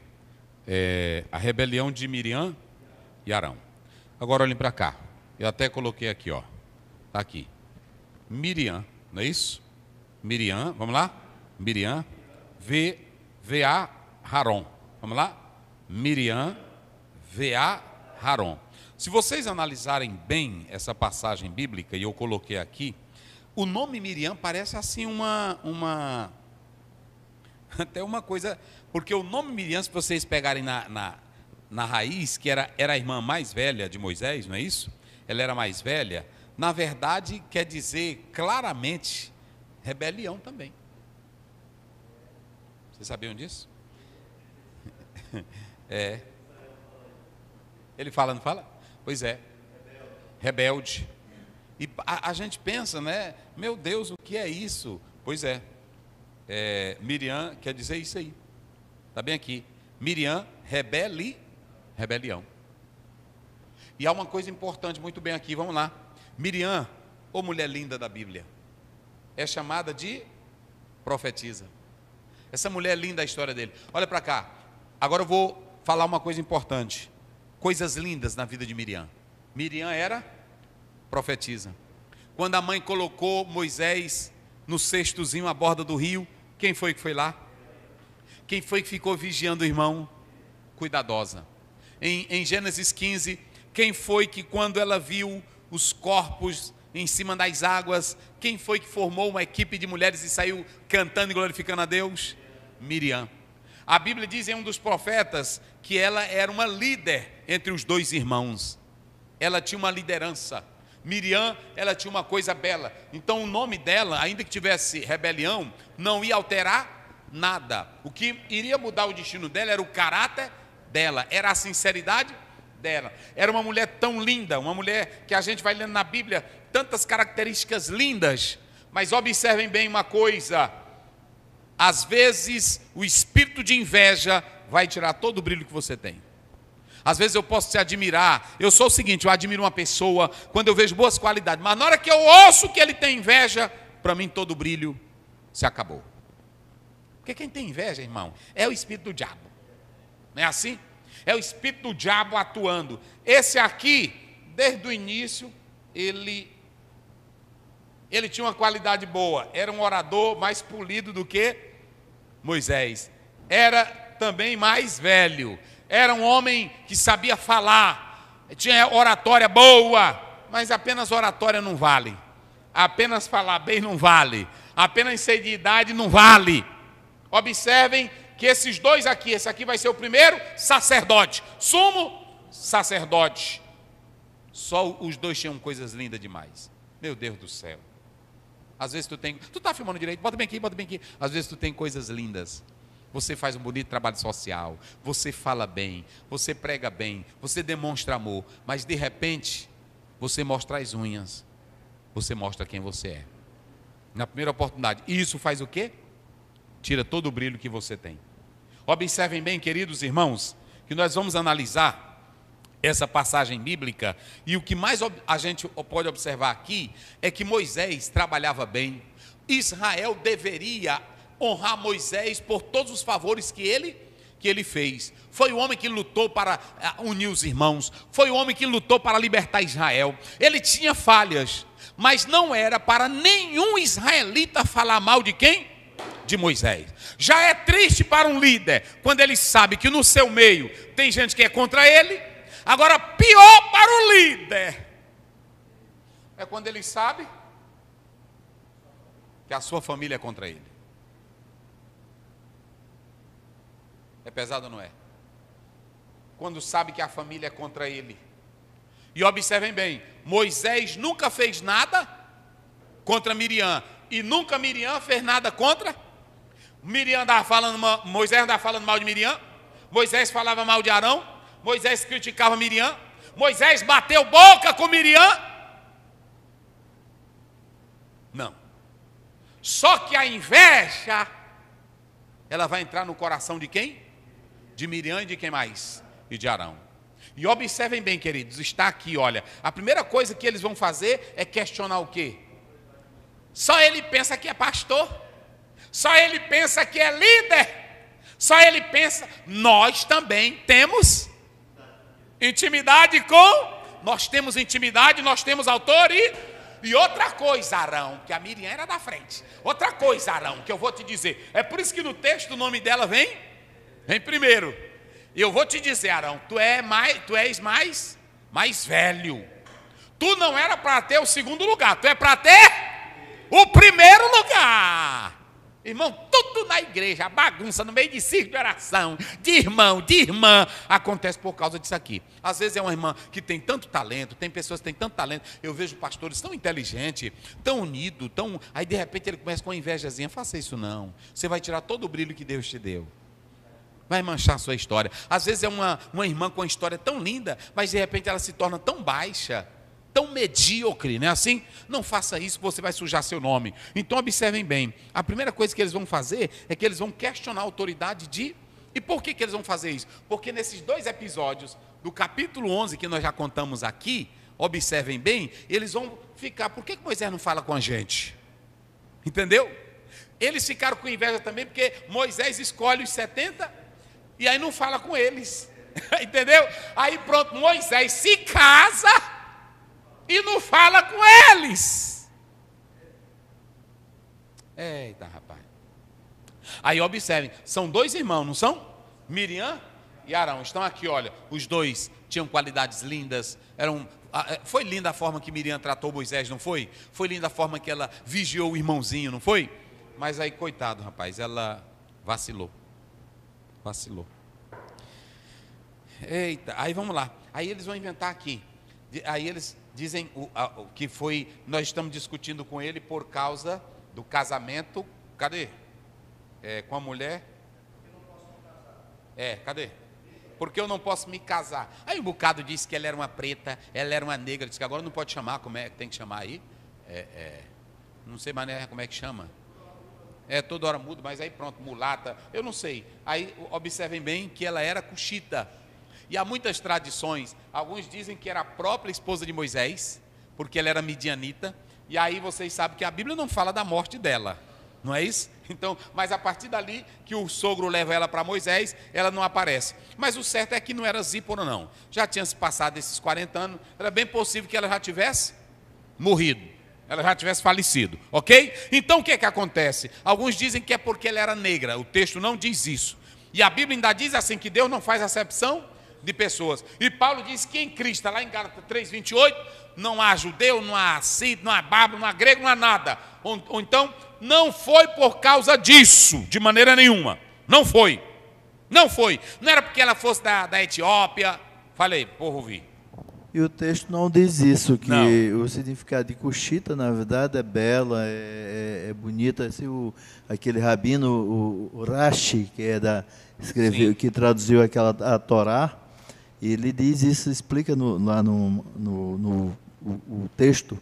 é a rebelião de Miriam e Arão. Agora olhem para cá. Eu até coloquei aqui, ó. Tá aqui. Miriam, não é isso? Miriam, vamos lá? Miriam, V, v A, Haron. Vamos lá? Miriam, V, A, Haron. Se vocês analisarem bem essa passagem bíblica, e eu coloquei aqui, o nome Miriam parece assim uma, uma <laughs> até uma coisa, porque o nome Miriam, se vocês pegarem na, na, na raiz, que era, era a irmã mais velha de Moisés, não é isso? Ela era mais velha, na verdade quer dizer claramente rebelião também. Vocês sabiam disso? <laughs> É. Ele fala, não fala? Pois é. Rebelde. E a, a, gente pensa, né? Meu Deus, o que é isso? Pois é, é Miriam quer dizer isso aí. Está bem aqui. Miriam, rebeli, rebelião. E há uma coisa importante, muito bem aqui, vamos lá. Miriam, ou mulher linda da Bíblia, é chamada de profetisa. Essa mulher é linda a história dele. Olha para cá. Agora eu vou falar uma coisa importante. Coisas lindas na vida de Miriam. Miriam era profetiza. Quando a mãe colocou Moisés no cestozinho à borda do rio, quem foi que foi lá? Quem foi que ficou vigiando o irmão? Cuidadosa. Em, em Gênesis 15, quem foi que quando ela viu os corpos em cima das águas, quem foi que formou uma equipe de mulheres e saiu cantando e glorificando a Deus? Miriam. A Bíblia diz em um dos profetas que ela era uma líder entre os dois irmãos. Ela tinha uma liderança. Miriam, ela tinha uma coisa bela. Então o nome dela, ainda que tivesse rebelião, não ia alterar nada. O que iria mudar o destino dela era o caráter dela, era a sinceridade dela. Era uma mulher tão linda, uma mulher que a gente vai lendo na Bíblia tantas características lindas. Mas observem bem uma coisa: às vezes o espírito de inveja vai tirar todo o brilho que você tem. Às vezes eu posso se admirar. Eu sou o seguinte, eu admiro uma pessoa quando eu vejo boas qualidades, mas na hora que eu ouço que ele tem inveja, para mim todo brilho se acabou. Porque quem tem inveja, irmão, é o espírito do diabo. Não é assim? É o espírito do diabo atuando. Esse aqui, desde o início, ele ele tinha uma qualidade boa, era um orador mais polido do que Moisés. Era também mais velho. Era um homem que sabia falar, tinha oratória boa, mas apenas oratória não vale. Apenas falar bem não vale. Apenas ser de idade não vale. Observem que esses dois aqui, esse aqui vai ser o primeiro sacerdote, sumo sacerdote. Só os dois tinham coisas lindas demais. Meu Deus do céu. Às vezes tu tem. Tu tá filmando direito? Bota bem aqui, bota bem aqui. Às vezes tu tem coisas lindas. Você faz um bonito trabalho social, você fala bem, você prega bem, você demonstra amor, mas de repente você mostra as unhas, você mostra quem você é. Na primeira oportunidade. E isso faz o quê? Tira todo o brilho que você tem. Observem bem, queridos irmãos, que nós vamos analisar essa passagem bíblica e o que mais a gente pode observar aqui é que Moisés trabalhava bem. Israel deveria honrar Moisés por todos os favores que ele que ele fez. Foi o homem que lutou para eh, unir os irmãos, foi o homem que lutou para libertar Israel. Ele tinha falhas, mas não era para nenhum israelita falar mal de quem? De Moisés. Já é triste para um líder quando ele sabe que no seu meio tem gente que é contra ele. Agora, pior para o líder é quando ele sabe que a sua família é contra ele. pesado não é? Quando sabe que a família é contra ele. E observem bem: Moisés nunca fez nada contra Miriam. E nunca Miriam fez nada contra. Miriam andava falando, Moisés andava falando mal de Miriam. Moisés falava mal de Arão. Moisés criticava Miriam. Moisés bateu boca com Miriam. Não. Só que a inveja, ela vai entrar no coração de quem? de Miriam e de quem mais? E de Arão. E observem bem, queridos, está aqui, olha. A primeira coisa que eles vão fazer é questionar o quê? Só ele pensa que é pastor. Só ele pensa que é líder. Só ele pensa, nós também temos intimidade com nós temos intimidade, nós temos autor e? E outra coisa, Arão, que a Miriam era da frente. Outra coisa, Arão, que eu vou te dizer. É por isso que no texto o nome dela vem em primeiro. E eu vou te dizer, Arão, tu, é mais, tu és mais, mais velho. Tu não era para ter o segundo lugar, tu é para ter o primeiro lugar. Irmão, tudo na igreja, bagunça no meio de circo de oração, de irmão, de irmã, acontece por causa disso aqui. Às vezes é uma irmã que tem tanto talento, tem pessoas que têm tanto talento. Eu vejo pastores tão inteligentes, tão unidos, tão. Aí de repente ele começa com uma invejazinha. Faça isso não. Você vai tirar todo o brilho que Deus te deu vai manchar a sua história. Às vezes é uma, uma irmã com uma história tão linda, mas de repente ela se torna tão baixa, tão medíocre, não é assim? Não faça isso, você vai sujar seu nome. Então observem bem, a primeira coisa que eles vão fazer é que eles vão questionar a autoridade de... E por que, que eles vão fazer isso? Porque nesses dois episódios, do capítulo 11 que nós já contamos aqui, observem bem, eles vão ficar, por que, que Moisés não fala com a gente? Entendeu? Eles ficaram com inveja também, porque Moisés escolhe os 70 e aí não fala com eles. <laughs> Entendeu? Aí pronto, Moisés se casa e não fala com eles. Eita, rapaz. Aí observem, são dois irmãos, não são? Miriam e Arão. Estão aqui, olha, os dois tinham qualidades lindas, eram ah, eh, foi linda a forma que Miriam tratou Moisés, não foi? Foi linda a forma que ela vigiou o irmãozinho, não foi? Mas aí, coitado, rapaz, ela vacilou vacilou. Eita, aí vamos lá. Aí eles vão inventar aqui. Aí eles dizem o, a, o que foi. Nós estamos discutindo com ele por causa do casamento. Cadê? É, com a mulher. É, cadê? Porque eu não posso me casar. Aí um bocado disse que ela era uma preta, ela era uma negra, disse que agora não pode chamar, como é que tem que chamar aí? É, é, não sei mais né, como é que chama. É, toda hora muda, mas aí pronto, mulata, eu não sei. Aí observem bem que ela era cuxita. E há muitas tradições. Alguns dizem que era a própria esposa de Moisés, porque ela era midianita. E aí vocês sabem que a Bíblia não fala da morte dela, não é isso? <laughs> Então, mas a partir dali que o sogro leva ela para Moisés, ela não aparece. Mas o certo é que não era Zípora, não. Já tinha se passado esses 40 anos, era bem possível que ela já tivesse morrido ela já tivesse falecido, ok? Então o que é que acontece? Alguns dizem que é porque ela era negra, o texto não diz isso. E a Bíblia ainda diz assim que Deus não faz acepção de pessoas. E Paulo diz que em Cristo, tá lá em Gálatas 3:28, não há judeu, não há assírio, não há bárbaro, não há grego, não há nada. Ou, ou então não foi por causa disso, de maneira nenhuma. Não foi. Não foi. Não era porque ela fosse da, da Etiópia. Falei, porra, vi. E o texto não diz isso, que não. o significado de Cuxita, na verdade, é bela, é, é, é bonita. Assim, o, aquele rabino, o, o Rashi, que, é da, escreveu, que traduziu aquela a Torá, ele diz isso, explica no, lá no, no, no o, o, texto,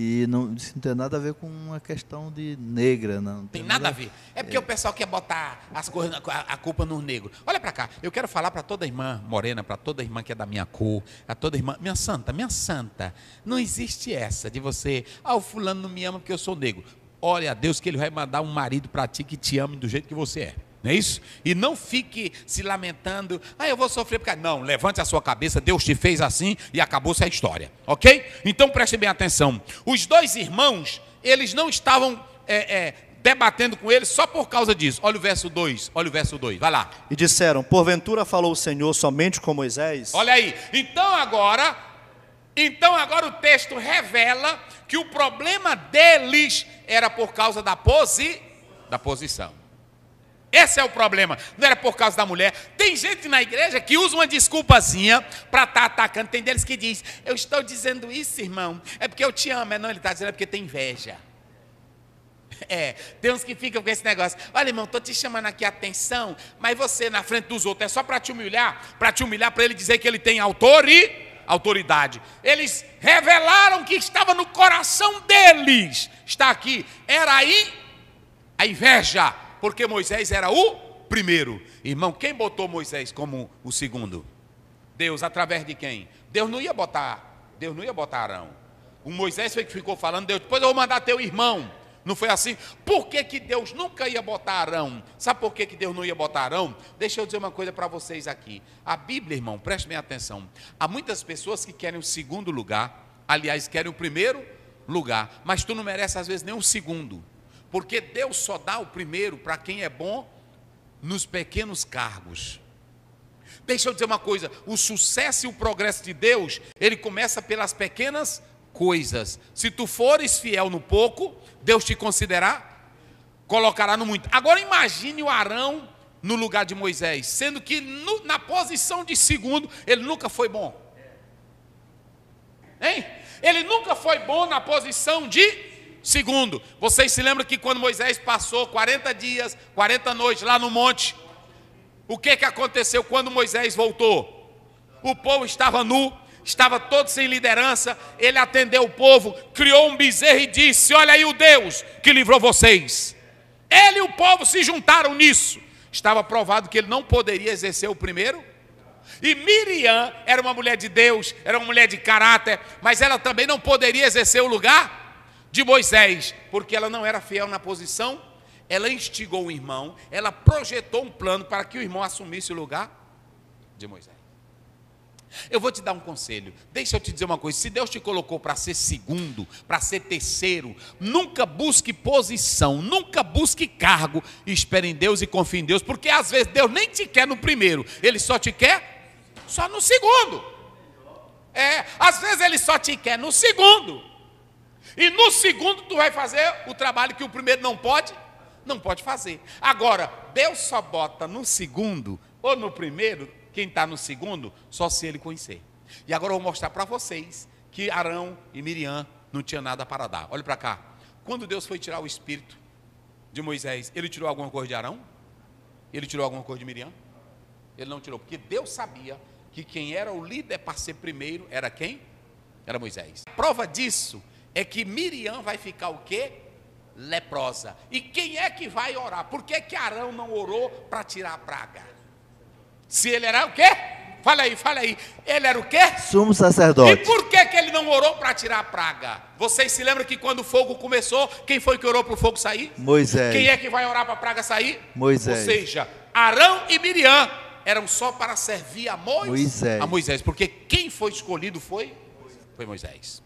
e não, isso não tem nada a ver com uma questão de negra, não. não tem, tem nada, nada, a ver. É porque é... o pessoal quer botar as coisas, a, a culpa nos negros. Olha para cá, eu quero falar para toda irmã morena, para toda irmã que é da minha cor, a toda irmã, minha santa, minha santa. Não existe essa de você, ah, o fulano não me ama porque eu sou negro. Olha a Deus que ele vai mandar um marido para ti que te ame do jeito que você é. Não é isso? E não fique se lamentando, ah, eu vou sofrer porque Não, levante a sua cabeça, Deus te fez assim e acabou-se a história. Ok? Então preste bem atenção. Os dois irmãos, eles não estavam é, é, debatendo com ele só por causa disso. Olha o verso 2, olha o verso 2, vai lá. E disseram: Porventura falou o Senhor somente com Moisés? Olha aí, então agora, então agora o texto revela que o problema deles era por causa da, posi, da posição. Esse é o problema. Não era por causa da mulher. Tem gente na igreja que usa uma desculpazinha para estar tá atacando. Tem deles que diz: Eu estou dizendo isso, irmão. É porque eu te amo. É, não, ele está dizendo é porque tem inveja. <laughs> É, tem uns que ficam com esse negócio. Olha, irmão, estou te chamando aqui a atenção, mas você na frente dos outros é só para te humilhar, para te humilhar, para ele dizer que ele tem autor e autoridade. Eles revelaram que estava no coração deles. Está aqui, era aí a inveja porque Moisés era o primeiro. Irmão, quem botou Moisés como o segundo? Deus, através de quem? Deus não ia botar, Deus não ia botar Arão. O Moisés foi que ficou falando, Deus, depois eu vou mandar teu irmão. Não foi assim? Por que, que Deus nunca ia botar Arão? Sabe por que, que Deus não ia botar Arão? Deixa eu dizer uma coisa para vocês aqui. A Bíblia, irmão, preste bem atenção. Há muitas pessoas que querem o segundo lugar, aliás, querem o primeiro lugar, mas tu não merece às vezes nem o segundo. Porque Deus só dá o primeiro para quem é bom nos pequenos cargos. Deixa eu dizer uma coisa: o sucesso e o progresso de Deus, ele começa pelas pequenas coisas. Se tu fores fiel no pouco, Deus te considerará, colocará no muito. Agora imagine o Arão no lugar de Moisés, sendo que no, na posição de segundo, ele nunca foi bom. Hein? Ele nunca foi bom na posição de Segundo, vocês se lembram que quando Moisés passou 40 dias, 40 noites lá no monte, o que, que aconteceu quando Moisés voltou? O povo estava nu, estava todo sem liderança, ele atendeu o povo, criou um bezerro e disse: Olha aí o Deus que livrou vocês. Ele e o povo se juntaram nisso. Estava provado que ele não poderia exercer o primeiro. E Miriam era uma mulher de Deus, era uma mulher de caráter, mas ela também não poderia exercer o lugar de Moisés, porque ela não era fiel na posição, ela instigou o irmão, ela projetou um plano para que o irmão assumisse o lugar de Moisés. Eu vou te dar um conselho. Deixa eu te dizer uma coisa: se Deus te colocou para ser segundo, para ser terceiro, nunca busque posição, nunca busque cargo. Espere em Deus e confie em Deus, porque às vezes Deus nem te quer no primeiro, Ele só te quer só no segundo. É, às vezes Ele só te quer no segundo. E no segundo tu vai fazer o trabalho que o primeiro não pode? Não pode fazer. Agora, Deus só bota no segundo ou no primeiro, quem está no segundo, só se ele conhecer. E agora eu vou mostrar para vocês que Arão e Miriam não tinham nada para dar. Olha para cá. Quando Deus foi tirar o espírito de Moisés, ele tirou alguma coisa de Arão? Ele tirou alguma coisa de Miriam? Ele não tirou, porque Deus sabia que quem era o líder para ser primeiro era quem? Era Moisés. A prova disso é que Miriam vai ficar o quê? Leprosa. E quem é que vai orar? Por que, que Arão não orou para tirar a praga? Se ele era o quê? Fala aí, fala aí. Ele era o quê? Sumo sacerdote. E por que, que ele não orou para tirar a praga? Vocês se lembram que quando o fogo começou, quem foi que orou para o fogo sair? Moisés. Quem é que vai orar para a praga sair? Moisés. Ou seja, Arão e Miriam eram só para servir a Moisés. Moisés. A Moisés, porque quem foi escolhido foi? Foi Moisés.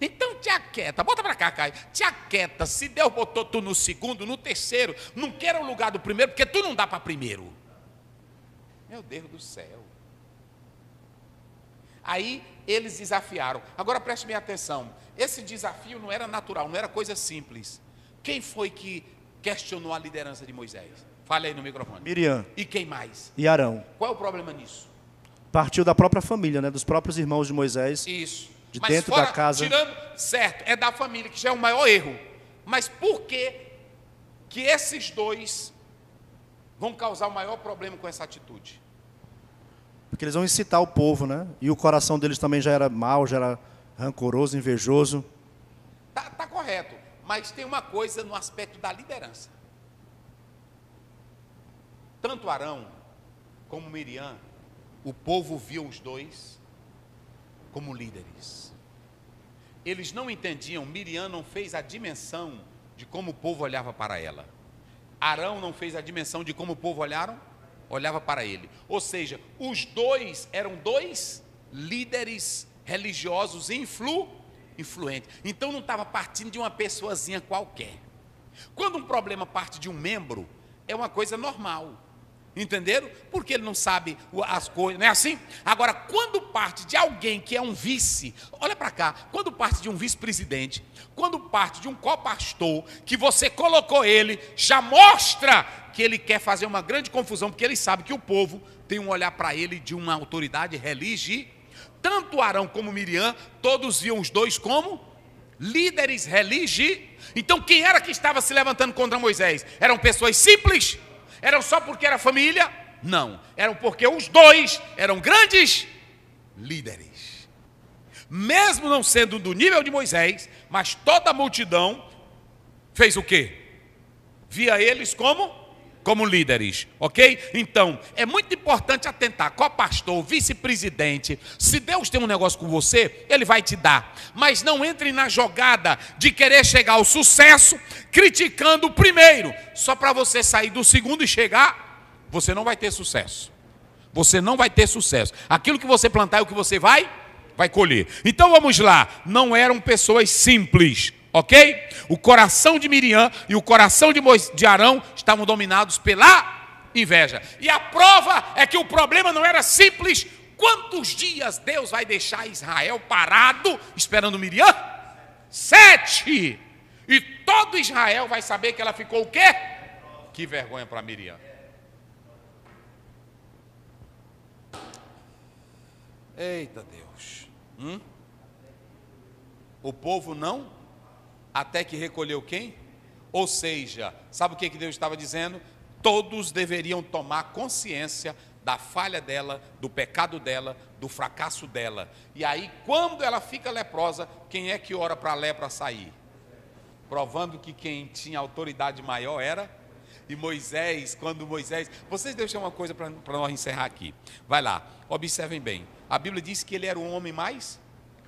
Então te aquieta, bota para cá, Caio. Te aquieta. Se Deus botou tu no segundo, no terceiro, não queira o lugar do primeiro, porque tu não dá para primeiro. Meu Deus do céu. Aí eles desafiaram. Agora preste minha atenção. Esse desafio não era natural, não era coisa simples. Quem foi que questionou a liderança de Moisés? Fale aí no microfone. Miriam. E quem mais? E Arão. Qual é o problema nisso? Partiu da própria família, né? Dos próprios irmãos de Moisés. Isso de mas dentro fora, da casa. Tirando, certo, é da família, que já é o maior erro. Mas por que, que esses dois vão causar o maior problema com essa atitude? Porque eles vão incitar o povo, né? E o coração deles também já era mau, já era rancoroso, invejoso. Tá, tá correto, mas tem uma coisa no aspecto da liderança. Tanto Arão como Miriam, o povo viu os dois como líderes. Eles não entendiam, Miriam não fez a dimensão de como o povo olhava para ela. Arão não fez a dimensão de como o povo olharam, olhava para ele. Ou seja, os dois eram dois líderes religiosos influ, influentes. Então não estava partindo de uma pessoazinha qualquer. Quando um problema parte de um membro, é uma coisa normal. Entenderam? Porque ele não sabe as coisas, não é assim? Agora, quando parte de alguém que é um vice, olha para cá, quando parte de um vice-presidente, quando parte de um copastor, que você colocou ele, já mostra que ele quer fazer uma grande confusão, porque ele sabe que o povo tem um olhar para ele de uma autoridade religiosa. Tanto Arão como Miriam, todos viam os dois como líderes religiosos. Então, quem era que estava se levantando contra Moisés? Eram pessoas simples eram só porque era família? Não. Eram porque os dois eram grandes líderes. Mesmo não sendo do nível de Moisés, mas toda a multidão fez o quê? Via eles como como líderes, ok? Então, é muito importante atentar. Qual pastor, vice-presidente, se Deus tem um negócio com você, ele vai te dar. Mas não entre na jogada de querer chegar ao sucesso criticando o primeiro, só para você sair do segundo e chegar, você não vai ter sucesso. Você não vai ter sucesso. Aquilo que você plantar é o que você vai vai colher. Então vamos lá, não eram pessoas simples ok? O coração de Miriam e o coração de, Mois, de Arão estavam dominados pela inveja. E a prova é que o problema não era simples. Quantos dias Deus vai deixar Israel parado esperando Miriam? Sete! E todo Israel vai saber que ela ficou o quê? Que vergonha para Miriam. Eita Deus. Hum? O povo não até que recolheu quem? Ou seja, sabe o que Deus estava dizendo? Todos deveriam tomar consciência da falha dela, do pecado dela, do fracasso dela. E aí, quando ela fica leprosa, quem é que ora para a lepra sair? Provando que quem tinha autoridade maior era. E Moisés, quando Moisés. Vocês deixam uma coisa para nós encerrar aqui. Vai lá, observem bem. A Bíblia diz que ele era um homem mais,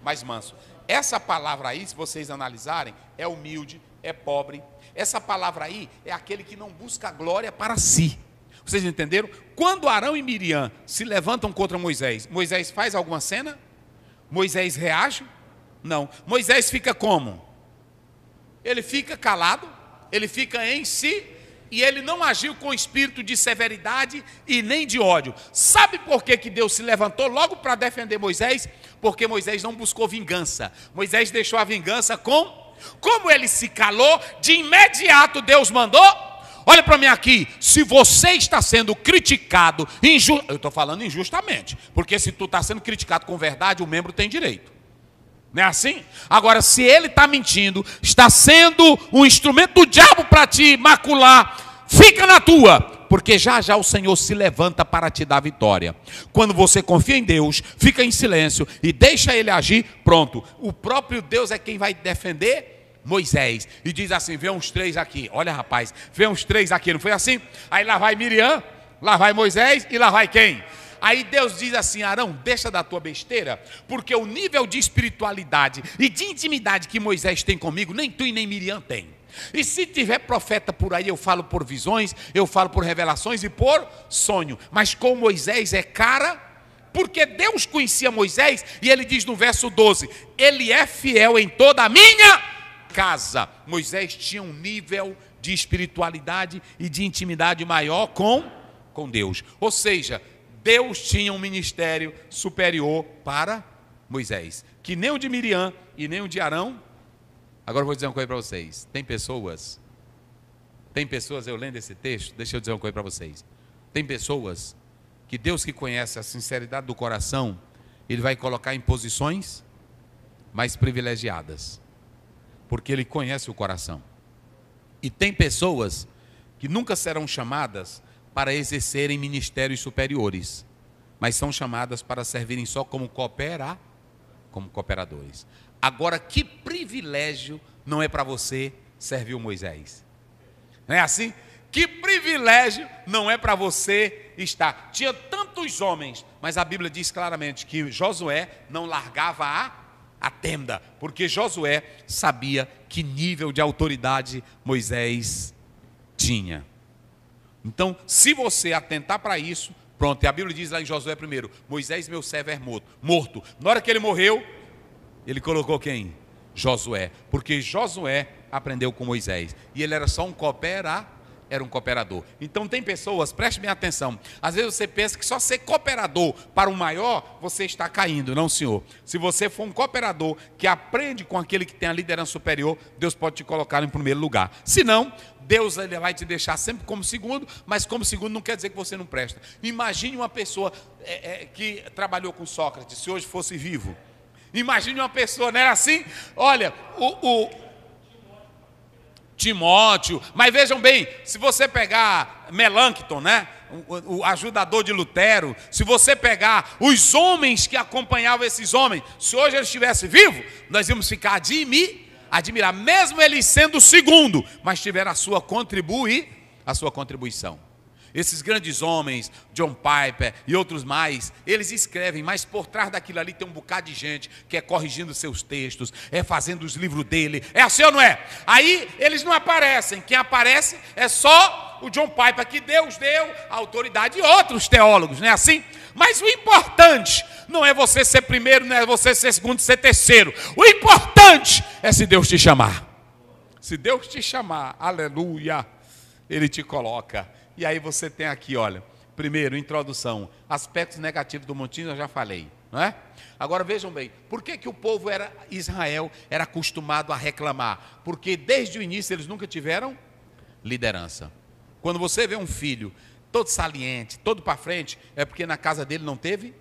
mais manso. Essa palavra aí, se vocês analisarem, é humilde, é pobre. Essa palavra aí é aquele que não busca glória para si. Vocês entenderam? Quando Arão e Miriam se levantam contra Moisés, Moisés faz alguma cena? Moisés reage? Não. Moisés fica como? Ele fica calado, ele fica em si e ele não agiu com espírito de severidade e nem de ódio. Sabe por que, que Deus se levantou logo para defender Moisés? Porque Moisés não buscou vingança. Moisés deixou a vingança com. Como ele se calou, de imediato Deus mandou Olha para mim aqui, se você está sendo criticado, inju... eu estou falando injustamente, porque se tu está sendo criticado com verdade, o membro tem direito. Não é assim? Agora, se ele está mentindo, está sendo um instrumento do diabo para te macular, fica na tua, porque já já o Senhor se levanta para te dar vitória. Quando você confia em Deus, fica em silêncio e deixa ele agir, pronto. O próprio Deus é quem vai defender Moisés e diz assim: vê uns três aqui, olha rapaz, vê uns três aqui, não foi assim? Aí lá vai Miriam, lá vai Moisés e lá vai quem? Aí Deus diz assim: Arão, deixa da tua besteira, porque o nível de espiritualidade e de intimidade que Moisés tem comigo, nem tu e nem Miriam tem. E se tiver profeta por aí, eu falo por visões, eu falo por revelações e por sonho. Mas com Moisés é cara, porque Deus conhecia Moisés, e ele diz no verso 12: Ele é fiel em toda a minha casa. Moisés tinha um nível de espiritualidade e de intimidade maior com, com Deus. Ou seja, Deus tinha um ministério superior para Moisés, que nem o de Miriam e nem o de Arão Agora eu vou dizer uma coisa para vocês. Tem pessoas, tem pessoas, eu lendo esse texto, deixa eu dizer uma coisa para vocês. Tem pessoas que Deus que conhece a sinceridade do coração, Ele vai colocar em posições mais privilegiadas, porque Ele conhece o coração. E tem pessoas que nunca serão chamadas para exercerem ministérios superiores, mas são chamadas para servirem só como cooperar como cooperadores. Agora, que privilégio não é para você servir o Moisés? Não é assim? Que privilégio não é para você estar. Tinha tantos homens, mas a Bíblia diz claramente que Josué não largava a, a tenda, porque Josué sabia que nível de autoridade Moisés tinha. Então, se você atentar para isso, Pronto, e a Bíblia diz lá em Josué primeiro, Moisés meu servo é morto. morto. Na hora que ele morreu, ele colocou quem? Josué, porque Josué aprendeu com Moisés, e ele era só um cooperador era um cooperador. Então tem pessoas, preste bem atenção. Às vezes você pensa que só ser cooperador para o maior, você está caindo, não, senhor. Se você for um cooperador que aprende com aquele que tem a liderança superior, Deus pode te colocar em primeiro lugar. Se não, Deus ele vai te deixar sempre como segundo, mas como segundo não quer dizer que você não presta. Imagine uma pessoa é, é, que trabalhou com Sócrates, se hoje fosse vivo. Imagine uma pessoa, não era assim? Olha, o, o Timóteo. Mas vejam bem, se você pegar Melancton, né? O, ajudador de Lutero, se você pegar os homens que acompanhavam esses homens, se hoje ele estivesse vivo, nós íamos ficar admi, admirar, mesmo eles sendo o segundo, mas tiveram a sua contribuir, a sua contribuição. Esses grandes homens, John Piper e outros mais, eles escrevem, mas por trás daquilo ali tem um bocado de gente que é corrigindo seus textos, é fazendo os livros dele. É assim ou não é? Aí eles não aparecem. Quem aparece é só o John Piper, que Deus deu a autoridade e outros teólogos, não é assim? Mas o importante não é você ser primeiro, não é você ser segundo, ser terceiro. O importante é se Deus te chamar. Se Deus te chamar, aleluia, Ele te coloca. E aí você tem aqui, olha, primeiro, introdução, aspectos negativos do montinho, eu já falei, não é? Agora vejam bem, por que, que o povo era Israel era acostumado a reclamar? Porque desde o início eles nunca tiveram liderança. Quando você vê um filho todo saliente, todo para frente, é porque na casa dele não teve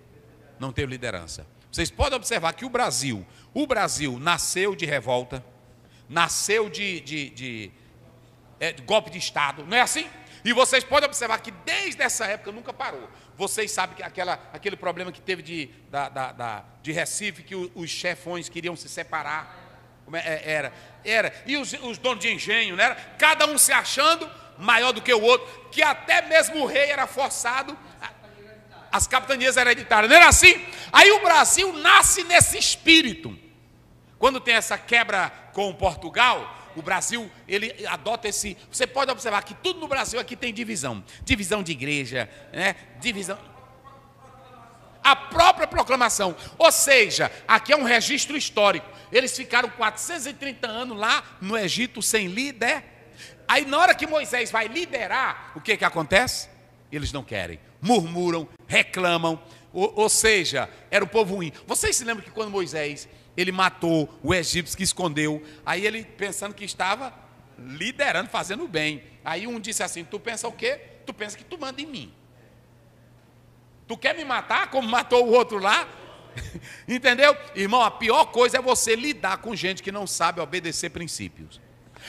não teve liderança. Vocês podem observar que o Brasil, o Brasil nasceu de revolta, nasceu de, de, de, é, de golpe de Estado, não é assim? E vocês podem observar que desde essa época nunca parou. Vocês sabem que aquela, aquele problema que teve de, da, da, da de Recife, que os chefões queriam se separar. É, é, era, era. E os, os donos de engenho, né? Cada um se achando maior do que o outro, que até mesmo o rei era forçado. As capitanias hereditárias, não era assim? Aí o Brasil nasce nesse espírito. Quando tem essa quebra com Portugal, o Brasil, ele adota esse. Você pode observar que tudo no Brasil aqui tem divisão: divisão de igreja, né? divisão. A própria proclamação. Ou seja, aqui é um registro histórico. Eles ficaram 430 anos lá no Egito sem líder. Aí, na hora que Moisés vai liderar, o que, que acontece? Eles não querem. Murmuram, reclamam. Ou, ou seja, era um povo ruim. Vocês se lembram que quando Moisés ele matou o egípcio que escondeu. Aí ele pensando que estava liderando, fazendo bem. Aí um disse assim: Tu pensa o quê? Tu pensa que tu manda em mim. Tu quer me matar como matou o outro lá? <laughs> Entendeu? Irmão, a pior coisa é você lidar com gente que não sabe obedecer princípios.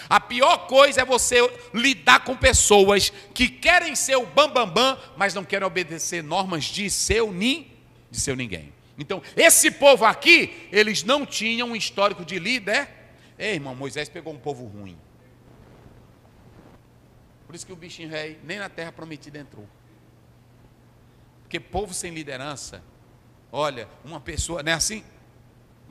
A pior coisa é você lidar com pessoas que querem ser o bambambam, bam, bam, mas não querem obedecer normas de seu, ni, de seu ninguém. Então, esse povo aqui, eles não tinham um histórico de líder. Ei, irmão, Moisés pegou um povo ruim. Por isso que o bichinho rei nem na terra prometida entrou. Porque povo sem liderança, olha, uma pessoa, não é assim?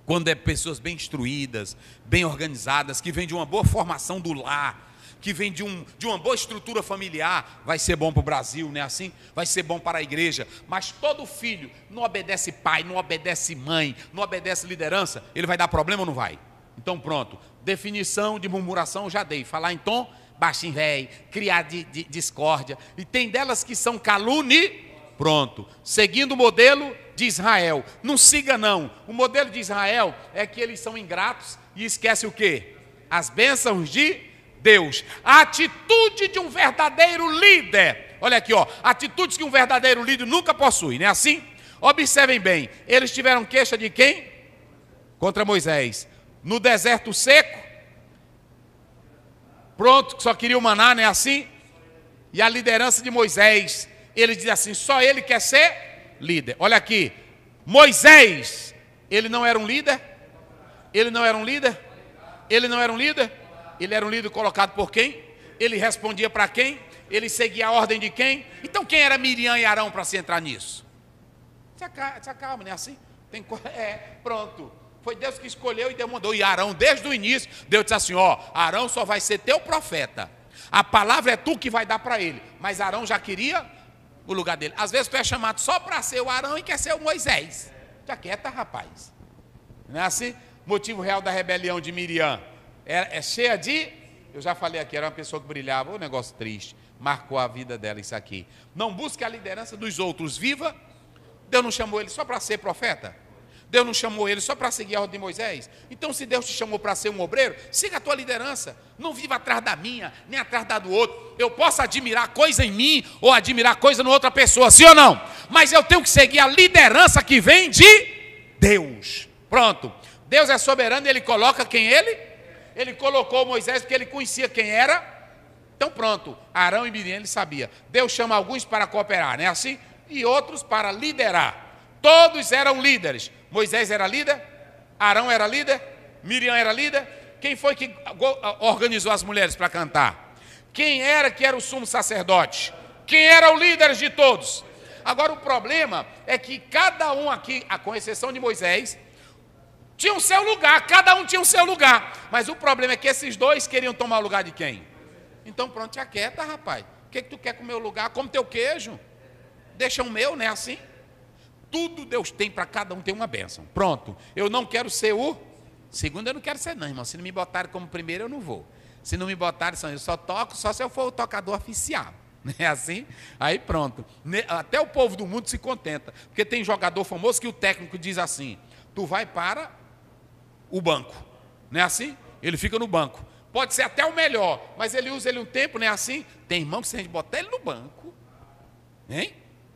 Quando é pessoas bem instruídas, bem organizadas, que vem de uma boa formação do lar, que vem de, um, de uma boa estrutura familiar, vai ser bom para o Brasil, não é assim? Vai ser bom para a igreja. Mas todo filho não obedece pai, não obedece mãe, não obedece liderança, ele vai dar problema ou não vai? Então pronto, definição de murmuração já dei. Falar em tom baixinho, velho, criar de, de, discórdia. E tem delas que são calune. Pronto, seguindo o modelo de Israel. Não siga não. O modelo de Israel é que eles são ingratos e esquece o quê? As bênçãos de Deus. A atitude de um verdadeiro líder. Olha aqui, ó, atitudes que um verdadeiro líder nunca possui, não é assim? Observem bem, eles tiveram queixa de quem? Contra Moisés. No deserto seco, pronto, só queria o maná, não é assim? E a liderança de Moisés, ele diz assim: só ele quer ser líder. Olha aqui, Moisés, ele não era um líder? Ele não era um líder? Ele não era um líder? Ele era um líder colocado por quem? Ele respondia para quem? Ele seguia a ordem de quem? Então quem era Miriam e Arão para se entrar nisso? Se acalma, se acalma, não é assim? Tem, <laughs> é, pronto. Foi Deus que escolheu e Deus mandou. E Arão, desde o início, Deus disse assim: ó, Arão só vai ser teu profeta. A palavra é tu que vai dar para ele. Mas Arão já queria o lugar dele. Às vezes tu é chamado só para ser o Arão e quer ser o Moisés. Já quieta, rapaz. Não é assim? Motivo real da rebelião de Miriam é, é cheia de. Eu já falei aqui, era uma pessoa que brilhava, um negócio triste. Marcou a vida dela isso aqui. Não busque a liderança dos outros. Viva. Deus não chamou ele só para ser profeta. Deus não chamou ele só para seguir a ordem de Moisés. Então, se Deus te chamou para ser um obreiro, siga a tua liderança. Não viva atrás da minha, nem atrás da do outro. Eu posso admirar coisa em mim ou admirar coisa em outra pessoa, sim ou não? Mas eu tenho que seguir a liderança que vem de Deus. Pronto. Deus é soberano e ele coloca quem ele ele colocou Moisés porque ele conhecia quem era. Então pronto, Arão e Miriam ele sabia. Deus chama alguns para cooperar, não é assim? E outros para liderar. Todos eram líderes. Moisés era líder, Arão era líder, Miriam era líder. Quem foi que ah, organizou as mulheres para cantar? Quem era que era o sumo sacerdote? Quem era o líder de todos? Agora o problema é que cada um aqui, ah, com exceção de Moisés, tinha o seu lugar, cada um tinha o seu lugar. Mas o problema é que esses dois queriam tomar o lugar de quem? Então pronto, já quieta, rapaz. O que, é que tu quer com o meu lugar? como teu queijo. Deixa o meu, não é assim? Tudo Deus tem para cada um ter uma bênção. Pronto. Eu não quero ser o segundo, eu não quero ser, não, irmão. Se não me botarem como primeiro, eu não vou. Se não me botarem, eu só toco, só se eu for o tocador oficial. <laughs> Não é assim? Aí pronto. Até o povo do mundo se contenta. Porque tem jogador famoso que o técnico diz assim: tu vai para o banco. Não é assim? Ele fica no banco. Pode ser até o melhor, mas ele usa ele um tempo, não é assim? Tem irmão que se a gente botar ele no banco, hein?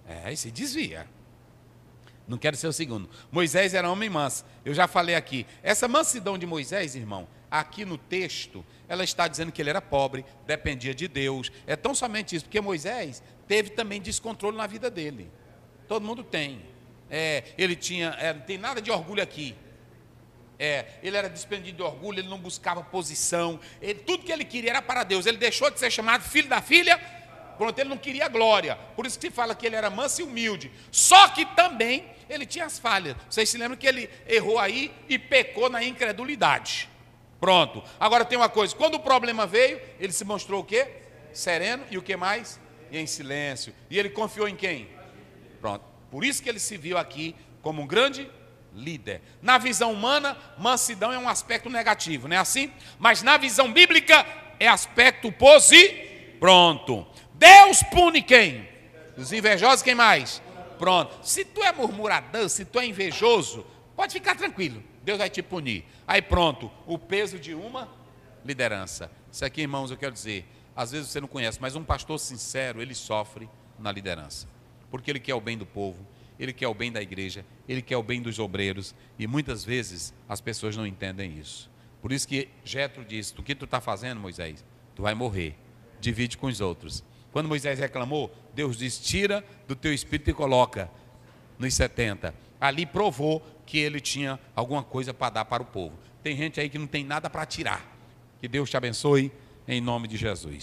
É, aí se desvia. Não quero ser o segundo. Moisés era homem manso. Eu já falei aqui. Essa mansidão de Moisés, irmão, aqui no texto, ela está dizendo que ele era pobre, dependia de Deus. É tão somente isso, porque Moisés teve também descontrole na vida dele. Todo mundo tem. É, ele tinha, é, não tem nada de orgulho aqui. É, ele era desprendido de orgulho, ele não buscava posição, ele, tudo que ele queria era para Deus. Ele deixou de ser chamado filho da filha, pronto, ele não queria glória. Por isso que se fala que ele era manso e humilde. Só que também ele tinha as falhas. Vocês se lembram que ele errou aí e pecou na incredulidade. Pronto. Agora tem uma coisa, quando o problema veio, ele se mostrou o quê? Sereno e o que mais? E em silêncio. E ele confiou em quem? Pronto. Por isso que ele se viu aqui como um grande líder. Na visão humana, mansidão é um aspecto negativo, não é assim? Mas na visão bíblica é aspecto positivo. Pronto. Deus pune quem? Os invejosos, quem mais? Pronto. Se tu é murmuradão, se tu é invejoso, pode ficar tranquilo. Deus vai te punir. Aí pronto, o peso de uma liderança. Isso aqui, irmãos, eu quero dizer, às vezes você não conhece, mas um pastor sincero, ele sofre na liderança, porque ele quer o bem do povo, ele quer o bem da igreja, ele quer o bem dos obreiros, e muitas vezes as pessoas não entendem isso. Por isso que Jetro disse: "O que tu está fazendo, Moisés? Tu vai morrer. Divide com os outros." Quando Moisés reclamou, Deus diz: "Tira do teu espírito e coloca nos 70." Ali provou que ele tinha alguma coisa para dar para o povo. Tem gente aí que não tem nada para tirar. Que Deus te abençoe em nome de Jesus.